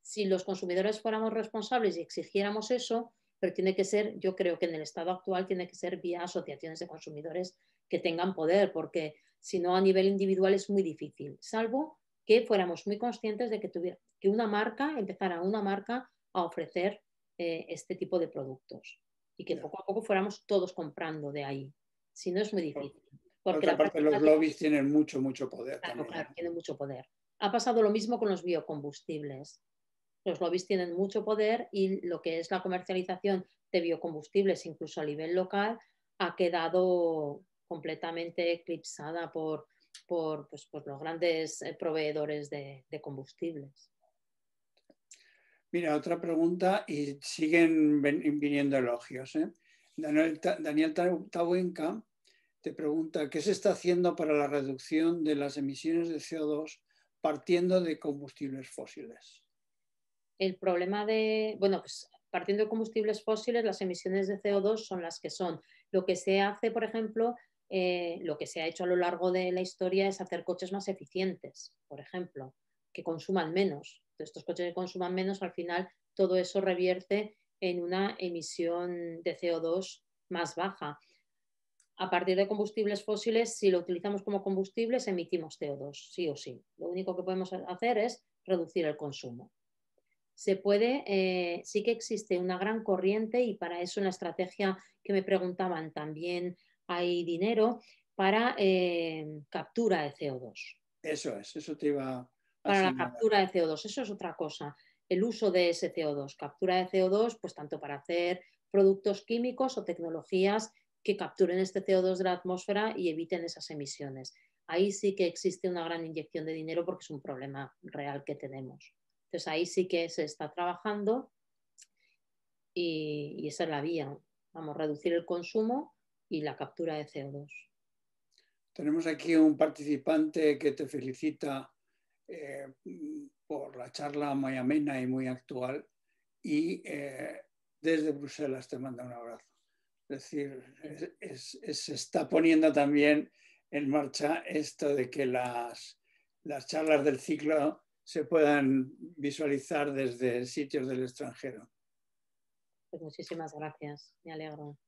si los consumidores fuéramos responsables y exigiéramos eso, pero tiene que ser, yo creo que en el estado actual tiene que ser vía asociaciones de consumidores que tengan poder, porque si no a nivel individual es muy difícil, salvo que fuéramos muy conscientes de que, tuviera, que una marca, empezara una marca a ofrecer eh, este tipo de productos y que poco a poco fuéramos todos comprando de ahí. Si no es muy difícil. Porque parte, los lobbies tienen mucho, mucho poder. tienen mucho poder. Ha pasado lo mismo con los biocombustibles. Los lobbies tienen mucho poder y lo que es la comercialización de biocombustibles, incluso a nivel local, ha quedado completamente eclipsada por, por, pues, los grandes eh, proveedores de combustibles. Mira, otra pregunta y siguen viniendo elogios. ¿eh? Daniel, Tawenka te pregunta, ¿qué se está haciendo para la reducción de las emisiones de CO2 partiendo de combustibles fósiles? El problema de, bueno, pues, partiendo de combustibles fósiles, las emisiones de CO2 son las que son. Lo que se hace, por ejemplo, eh, lo que se ha hecho a lo largo de la historia es hacer coches más eficientes, por ejemplo, que consuman menos estos coches que consuman menos, al final todo eso revierte en una emisión de CO2 más baja. A partir de combustibles fósiles, si lo utilizamos como combustible emitimos CO2, sí o sí. Lo único que podemos hacer es reducir el consumo. Se puede, eh, sí que existe una gran corriente y para eso una estrategia que me preguntaban también hay dinero para eh, captura de CO2. Eso es, eso te iba, para la captura de CO2. Eso es otra cosa, el uso de ese CO2. Captura de CO2, pues tanto para hacer productos químicos o tecnologías que capturen este CO2 de la atmósfera y eviten esas emisiones. Ahí sí que existe una gran inyección de dinero porque es un problema real que tenemos. Entonces ahí sí que se está trabajando y, y esa es la vía. Vamos, reducir el consumo y la captura de CO2. Tenemos aquí un participante que te felicita eh, por la charla muy amena y muy actual y eh, desde Bruselas te manda un abrazo. Es decir, se está poniendo también en marcha esto de que las, las charlas del ciclo se puedan visualizar desde sitios del extranjero. Pues muchísimas gracias, me alegro.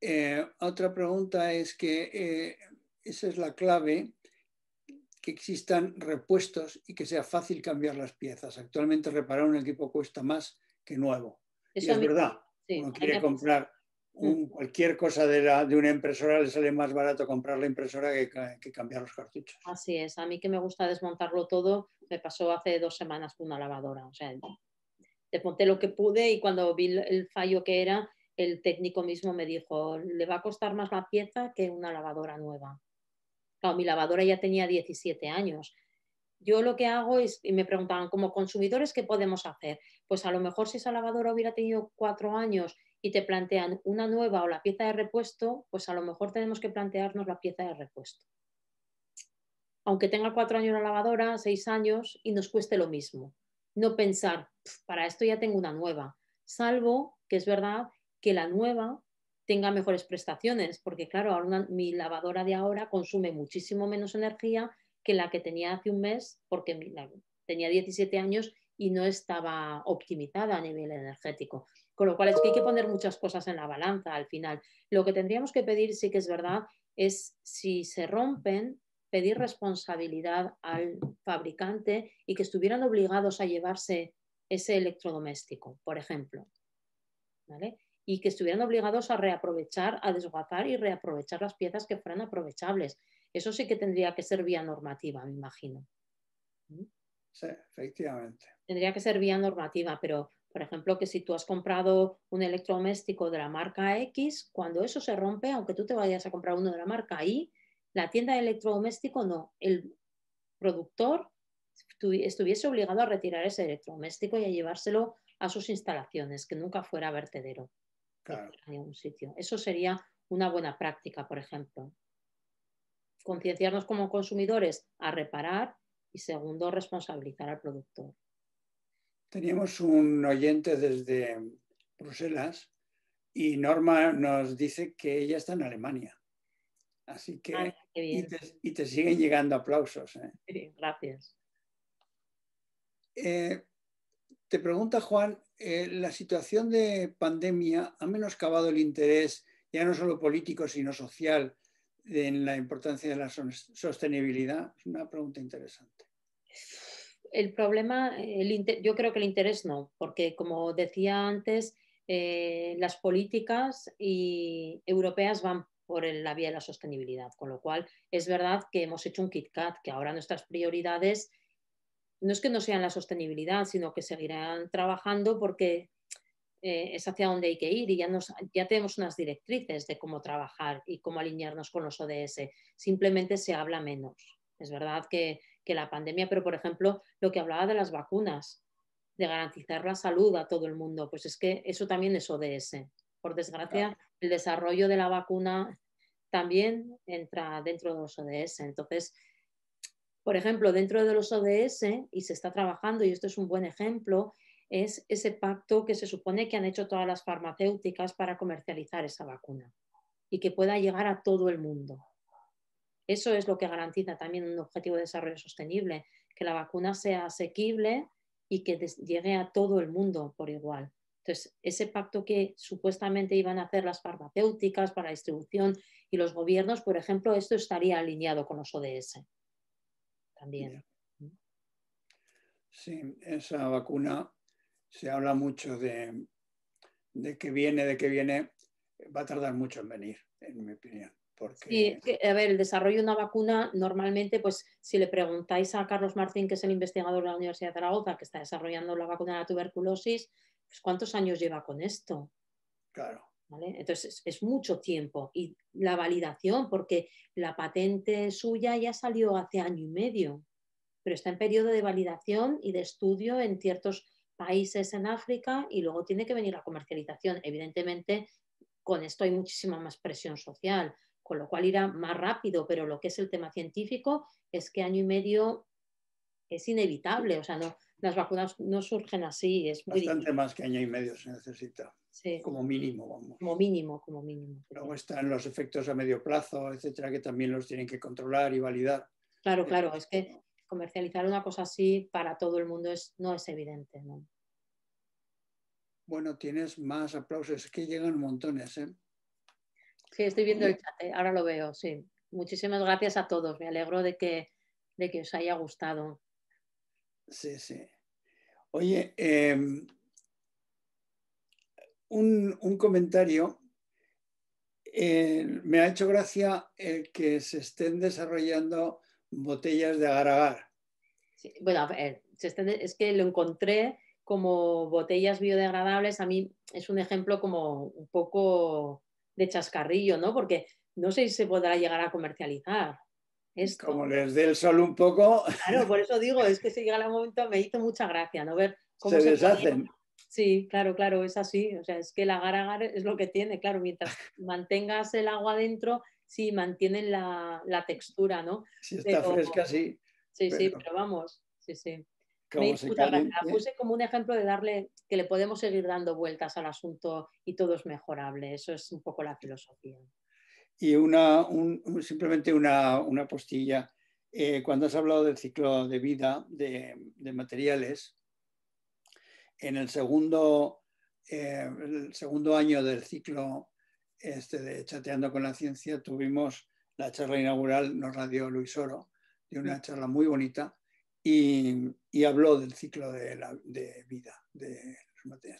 Eh, otra pregunta es que esa es la clave que existan repuestos y que sea fácil cambiar las piezas. Actualmente reparar un equipo cuesta más que nuevo. Eso es verdad. Sí, uno quiere comprar mm. cualquier cosa de, una impresora, le sale más barato comprar la impresora que, cambiar los cartuchos. Así es. A mí que me gusta desmontarlo todo, me pasó hace dos semanas con una lavadora. O sea, desmonté lo que pude y cuando vi el fallo que era, el técnico mismo me dijo, le va a costar más la pieza que una lavadora nueva mi lavadora ya tenía 17 años. Yo lo que hago es, y me preguntaban, como consumidores, ¿qué podemos hacer? Pues a lo mejor si esa lavadora hubiera tenido cuatro años y te plantean una nueva o la pieza de repuesto, pues a lo mejor tenemos que plantearnos la pieza de repuesto. Aunque tenga cuatro años la lavadora, seis años, y nos cueste lo mismo. No pensar, para esto ya tengo una nueva, salvo que es verdad que la nueva tenga mejores prestaciones, porque claro, ahora mi lavadora de ahora consume muchísimo menos energía que la que tenía hace un mes, porque tenía 17 años y no estaba optimizada a nivel energético. Con lo cual es que hay que poner muchas cosas en la balanza al final. Lo que tendríamos que pedir, sí que es verdad, es si se rompen, pedir responsabilidad al fabricante y que estuvieran obligados a llevarse ese electrodoméstico, por ejemplo. ¿Vale? y que estuvieran obligados a reaprovechar, a desguazar y reaprovechar las piezas que fueran aprovechables. Eso sí que tendría que ser vía normativa, me imagino. ¿Mm? Sí, efectivamente. Tendría que ser vía normativa, pero por ejemplo, que si tú has comprado un electrodoméstico de la marca X, cuando eso se rompe, aunque tú te vayas a comprar uno de la marca Y, la tienda de electrodoméstico no, el productor estuviese obligado a retirar ese electrodoméstico y a llevárselo a sus instalaciones, que nunca fuera vertedero claro. en sitio. Eso sería una buena práctica, por ejemplo. Concienciarnos como consumidores a reparar y segundo, responsabilizar al productor. Teníamos un oyente desde Bruselas y Norma nos dice que ella está en Alemania. Así que... Ah, y, te, siguen llegando aplausos. ¿eh? gracias. Eh, te pregunta Juan eh, la situación de pandemia ha menoscabado el interés, ya no solo político, sino social, en la importancia de la sostenibilidad? Es una pregunta interesante. El problema, el yo creo que el interés no, porque como decía antes, eh, las políticas europeas van por la vía de la sostenibilidad, con lo cual es verdad que hemos hecho un KitKat, que ahora nuestras prioridades no es que no sean la sostenibilidad, sino que seguirán trabajando porque eh, es hacia donde hay que ir y ya, tenemos unas directrices de cómo trabajar y cómo alinearnos con los ODS. Simplemente se habla menos. Es verdad que, la pandemia, pero por ejemplo, lo que hablaba de las vacunas, de garantizar la salud a todo el mundo, pues es que eso también es ODS. Por desgracia, el desarrollo de la vacuna también entra dentro de los ODS. Entonces, por ejemplo, dentro de los ODS, y se está trabajando, y esto es un buen ejemplo, es ese pacto que se supone que han hecho todas las farmacéuticas para comercializar esa vacuna y que pueda llegar a todo el mundo. Eso es lo que garantiza también un objetivo de desarrollo sostenible, que la vacuna sea asequible y que llegue a todo el mundo por igual. Entonces, ese pacto que supuestamente iban a hacer las farmacéuticas para la distribución y los gobiernos, por ejemplo, esto estaría alineado con los ODS también. Sí, esa vacuna se habla mucho de, que viene, de que viene, va a tardar mucho en venir, en mi opinión. Porque... Sí, a ver, el desarrollo de una vacuna, normalmente, pues si le preguntáis a Carlos Martín, que es el investigador de la Universidad de Zaragoza, que está desarrollando la vacuna de la tuberculosis, pues cuántos años lleva con esto. Claro. Entonces es, mucho tiempo y la validación, porque la patente suya ya salió hace año y medio, pero está en periodo de validación y de estudio en ciertos países en África y luego tiene que venir la comercialización. Evidentemente, con esto hay muchísima más presión social, con lo cual irá más rápido, pero lo que es el tema científico es que año y medio es inevitable, o sea, no, las vacunas no surgen así, es Bastante más que año y medio se necesita. Como mínimo, vamos. Como mínimo, como mínimo. Luego están los efectos a medio plazo, etcétera, que también los tienen que controlar y validar. Claro, claro, es que comercializar una cosa así para todo el mundo no es evidente. Bueno, tienes más aplausos, es que llegan montones. ¿eh? Sí, estoy viendo el chat, ¿eh? ahora lo veo, sí. Muchísimas gracias a todos, me alegro de que, de que os haya gustado. Sí, sí. Oye, em, un, comentario. Eh, me ha hecho gracia el que se estén desarrollando botellas de agar bueno, es que lo encontré como botellas biodegradables. A mí es un ejemplo como un poco de chascarrillo, ¿no? Porque no sé si se podrá llegar a comercializar. Como les dé el sol un poco. Claro, por eso digo, es que si llega el momento me hizo mucha gracia, ¿no? Ver cómo se, deshacen. Sí, claro, claro, es así. O sea, es que el agar agar es lo que tiene, claro, mientras mantengas el agua dentro, sí mantienen la, textura, ¿no? Si está fresca, sí. Sí, pero... sí, pero vamos, sí, sí. Me la puse como un ejemplo de darle que le podemos seguir dando vueltas al asunto y todo es mejorable. Eso es un poco la filosofía. Y una, simplemente una, postilla. Eh, cuando has hablado del ciclo de vida de, materiales, en el segundo, eh, segundo año del ciclo este, de Chateando con la Ciencia tuvimos la charla inaugural, nos la dio Luis Oro, de una charla muy bonita, y, habló del ciclo de, la, vida, de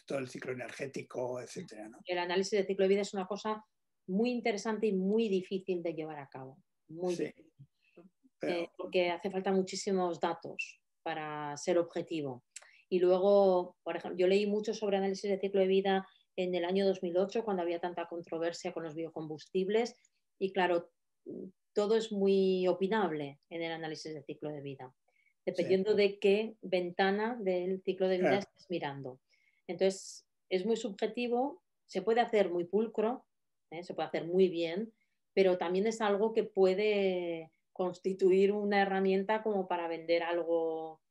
todo el ciclo energético, etc. El análisis del ciclo de vida es una cosa muy interesante y muy difícil de llevar a cabo. Muy eh, porque hace falta muchísimos datos para ser objetivo. Y luego, por ejemplo, yo leí mucho sobre análisis de ciclo de vida en el año 2008, cuando había tanta controversia con los biocombustibles. Y claro, todo es muy opinable en el análisis de ciclo de vida, dependiendo de qué ventana del ciclo de vida estás estés mirando. Entonces, es muy subjetivo, se puede hacer muy pulcro, ¿eh? se puede hacer muy bien, pero también es algo que puede constituir una herramienta como para vender algo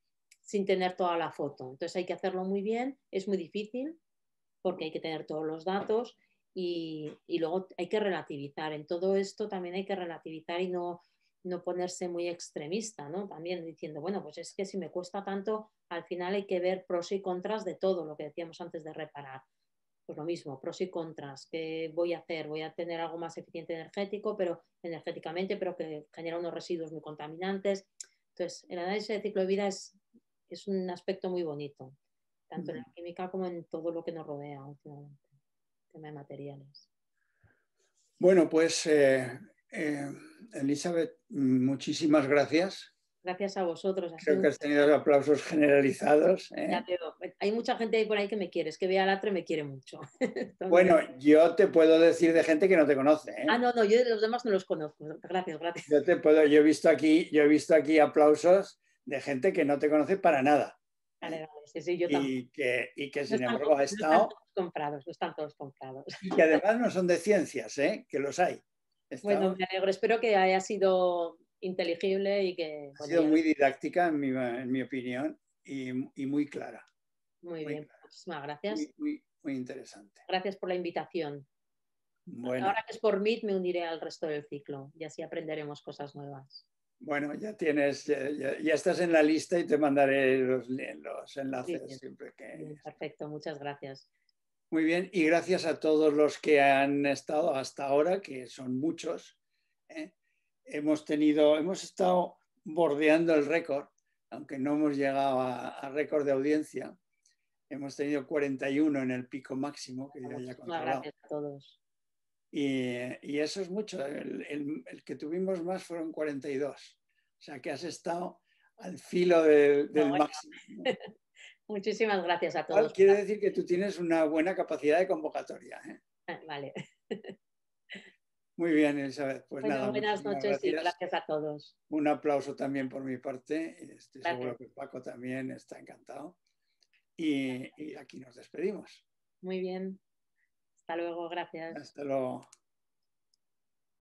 sin tener toda la foto. Entonces hay que hacerlo muy bien, es muy difícil porque hay que tener todos los datos y, luego hay que relativizar. En todo esto también hay que relativizar y no, ponerse muy extremista, ¿no? También diciendo, bueno, pues es que si me cuesta tanto, al final hay que ver pros y contras de todo lo que decíamos antes de reparar pues lo mismo, pros y contras, ¿qué voy a hacer? Voy a tener algo más eficiente energético, pero energéticamente, pero que genera unos residuos muy contaminantes. Entonces, el análisis de ciclo de vida es, un aspecto muy bonito, tanto en la química como en todo lo que nos rodea últimamente, tema de materiales. Bueno, pues eh, eh, Elizabeth, muchísimas gracias Gracias a vosotros. Creo que has tenido aplausos generalizados. ¿eh? Ya Hay mucha gente ahí por ahí que me quiere, es que Bea Latre me quiere mucho. Bueno, yo te puedo decir de gente que no te conoce. ¿eh? Ah, no, no, yo los demás no los conozco. Gracias, gracias. Yo te puedo, yo he visto aquí, yo he visto aquí aplausos de gente que no te conoce para nada. Vale, sí, sí, yo y, que, y que, sin embargo, ha estado. No están todos comprados, no están todos comprados. Y que además no son de ciencias, ¿eh? que los hay. Bueno, me alegro, espero que haya sido inteligible y que... Ha sido muy didáctica, en mi, opinión, y, muy clara. Muy, bien, muchísimas gracias. Muy, interesante. Gracias por la invitación. Ahora que es por mí, me uniré al resto del ciclo y así aprenderemos cosas nuevas. Bueno, ya tienes, ya, estás en la lista y te mandaré los, enlaces siempre que... perfecto, muchas gracias. Muy bien, y gracias a todos los que han estado hasta ahora, que son muchos. ¿eh? hemos tenido, hemos estado bordeando el récord, aunque no hemos llegado a, récord de audiencia. Hemos tenido 41 en el pico máximo que ya haya Gracias a todos. Y, eso es mucho. El, que tuvimos más fueron 42. O sea que has estado al filo del, máximo. Muchísimas gracias a todos. Quiero decir que tú tienes una buena capacidad de convocatoria. ¿eh? Ah, vale. Muy bien, Elizabeth. Pues nada, buenas noches y gracias a todos. Un aplauso también por mi parte. Estoy seguro que Paco también está encantado. y aquí nos despedimos. Muy bien. Hasta luego, gracias. Hasta luego.